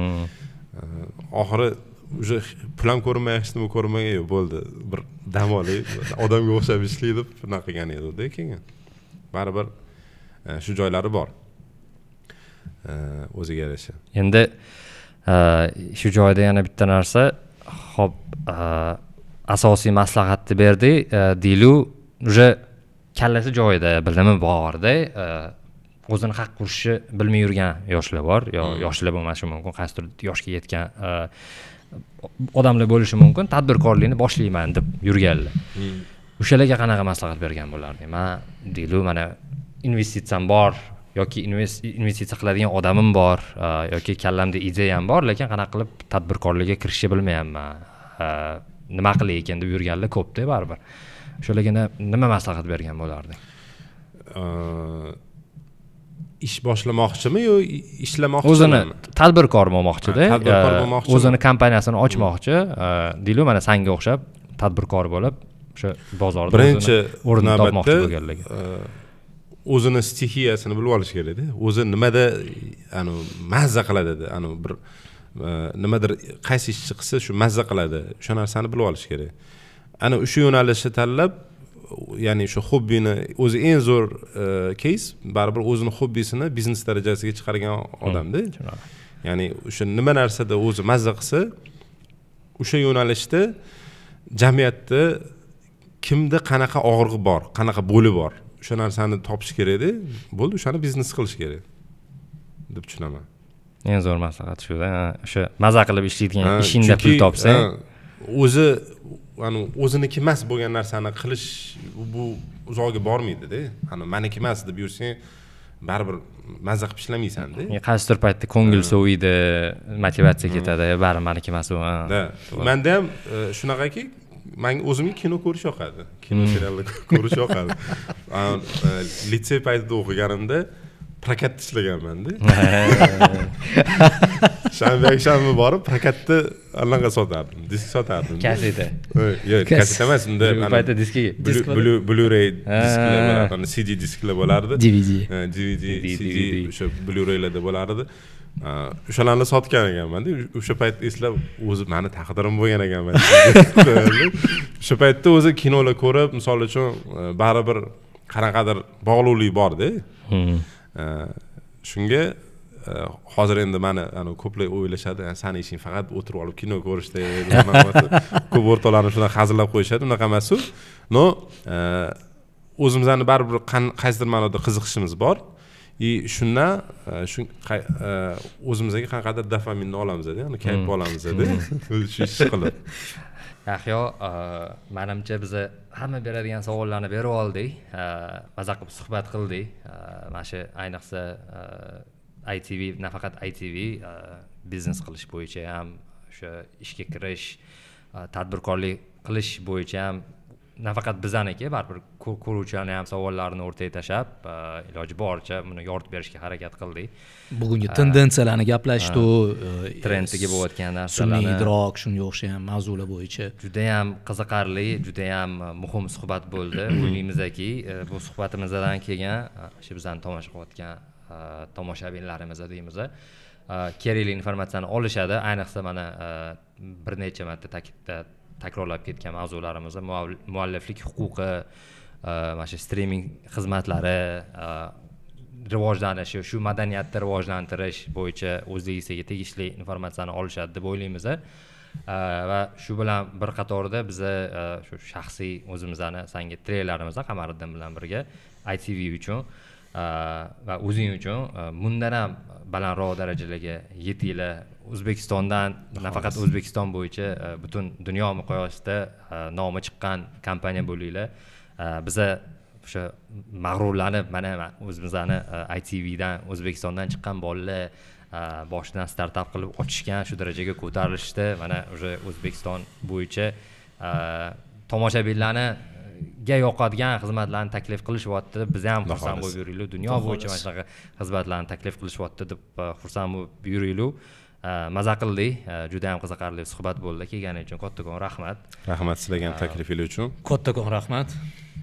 oxiri уже plan ko'rmay hechnima ko'rmay bo'ldi bir dam olay odamga o'xshab ishlaylik deb bunaqa qilgan edikda keyin baribir shu joylari bor o'ziga yarasha endi shu joyda yana bitta narsa ho'p asosiy maslahatni berdik dilu уже kallasi joyida bilimi borda o'zini haq urishni bilmay yurgan yoshlar bor yo yoshlar bo'lmashi mumkin qaysidir yoshga yetgan odamlar bo'lishi mumkin tadbirkorlikni boshlayman deb yurganlar hmm. o'shalarga qanaqa maslahat bergan bo'larding man deylu mana investitsiyam bor yoki investitsiya qiladigan odamim bor yoki kallamda ideyam bor lekin qanaqa qilib tadbirkorlikka kirishni bilmayapman nima qilay ekan deb yurganlar ko'pda baribir o'shalarga nima maslahat bergan bo'larding ish boshlamoqchimi yo ishlamoqchimi o'zini tadbirkor bo'lmoqchida tadbirkor bo'lmoqchi o'zini kompaniyasini ochmoqchi deylik mana sanga o'xshab tadbirkor bo'lib o'sha bozorda birinchi o'rnini topmoqchi bo'lganligi e, o'zini stixiyasini bilib olish kerakda o'zi nimada anu mazza qiladida anu bir e, nimadir qaysi ishni qilsa shu mazza qiladi o'sha narsani bilib olish kerak ana o'sha yo'nalishni tanlab ya'ni shu hobbini o'zi eng zo'r e, keys baribir o'zini hobbisini biznes darajasiga chiqargan odamda hmm, ya'ni o'sha nima narsada o'zi mazza qilsa o'sha yo'nalishda jamiyatda kimda qanaqa og'rig'i bor qanaqa bo'li bor o'sha narsani topish kerakda bo'ldi o'shani biznes qilish kerak deb tushunaman eng zo'r maslahat shuda o'sha mazza qilib ishlaydigan ishingda pul topsang o'zi ani o'ziniki emas bo'lgan narsani qilish bu uzoqqa bormaydida ani maniki emas deb yursang baribir mazza qilib ishlamaysanda qaysidir paytda ko'ngil soviydi motivatsiya ketadi bari maniki emas u да manda ham e, shunaqaki manga o'zimga kino ko'rish yoqadi kino seriallar ko'rish yoqadi e, litsey paytida o'qiganimda prokatda ishlaganmanda shanba yakshanba borib prokatni allaqaga sotardim disk sotardim kaseta yo'q kaseta emas unda paytda diskiga blu disklar cd disklar bo'lardi dvd dvd cd o'sha bo'lar bo'lardi o'shalarni sotgan ekanmanda o'sha paytni eslab o'zi mani taqdirim bo'lgan ekanman o'sha paytda o'zi kinolar ko'rib misol uchun e, baribir qanaqadir bog'liqlik borda hmm. Э, shunga э, hozir endi mani ko'plar o'ylashadi sani ishing faqat o'tirib olib kino ko'rishda ko'p o'rtoqlarim shunaqa hazillab qo'yishadi unaqa emasu но e, o'zimizni baribir qaysidir ma'noda qiziqishimiz bor и shundan e, shu e, o'zimizga qanaqadir dofaminni olamiz ya'ni kayf mm. olamiz mm. shu ish qilib yahyo e, manimcha biza hamma beradigan savollarni berib oldik maza e, qilib suhbat qildik e, mana shu ayniqsa itv nafaqat itv biznes qilish bo'yicha ham o'sha ishga kirish tadbirkorlik qilish bo'yicha ham nafaqat bizaniki baribir ko'ruvchilarni ham savollarini o'rtaga tashlab uh, iloji boricha buni yoritib berishga harakat qildik bugungi uh, tendensiyalarni gaplashdi uh, trendiga bo'layotgan narsalarni sun'iy idrok shunga o'xshagan mavzular bo'yicha judayam qiziqarli judayam muhim suhbat bo'ldi o'ylaymizki bu suhbatimizdan keyin shu bizani tomosha qilayotgan tomoshabinlarimiz deymiz kerakli informatsiyani olishadi ayniqsa mana bir necha marta ta'kidlab takrorlab ketgan mavzularimizda mualliflik huquqi e, mana shu streming xizmatlari e, rivojlanishi shu madaniyatni rivojlantirish bo'yicha o'zligisiga tegishli informatsiyani olishadi deb o'ylaymiz e, va shu bilan bir qatorda biza shu shaxsiy o'zimizni sangi treylarimizda qamariddin bilan birga itv uchun va o'zing uchun bundan ham balandroq darajalarga yetinglar o'zbekistondan nafaqat o'zbekiston bo'yicha e, butun dunyo miqyosida e, nomi chiqqan kompaniya bo'linglar e, biza o'sha mag'rurlanib mana o'zimizni itvdan o'zbekistondan chiqqan bolalar boshidan startap qilib ochishgan shu darajaga ko'tarilishdi mana уже o'zbekiston bo'yicha tomoshabinlarniga yoqadigan xizmatlarni taklif qilishyapti biz ham xursand bo'lib yuringlar dunyo bo'yicha mana shunaqa xizmatlarni taklif qilishyapti deb xursand bo'lib yuringlar maza qildik juda ham qiziqarli suhbat bo'ldi kelganing uchun kattakon rahmat rahmat sizlarga ham taklifingiz uchun kattakon rahmat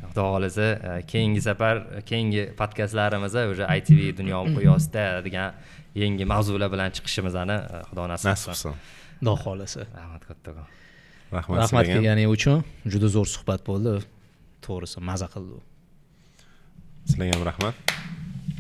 xudo xohlasa keyingi safar keyingi podkastlarimizda уже itv dunyo miqyosida degan yangi mavzular bilan chiqishimizni xudo nasib qilsin xudo xohlasa rahmat kattakon rahmat rahmat kelganing uchun juda zo'r suhbat bo'ldi to'g'risi maza qildi sizlarga ham rahmat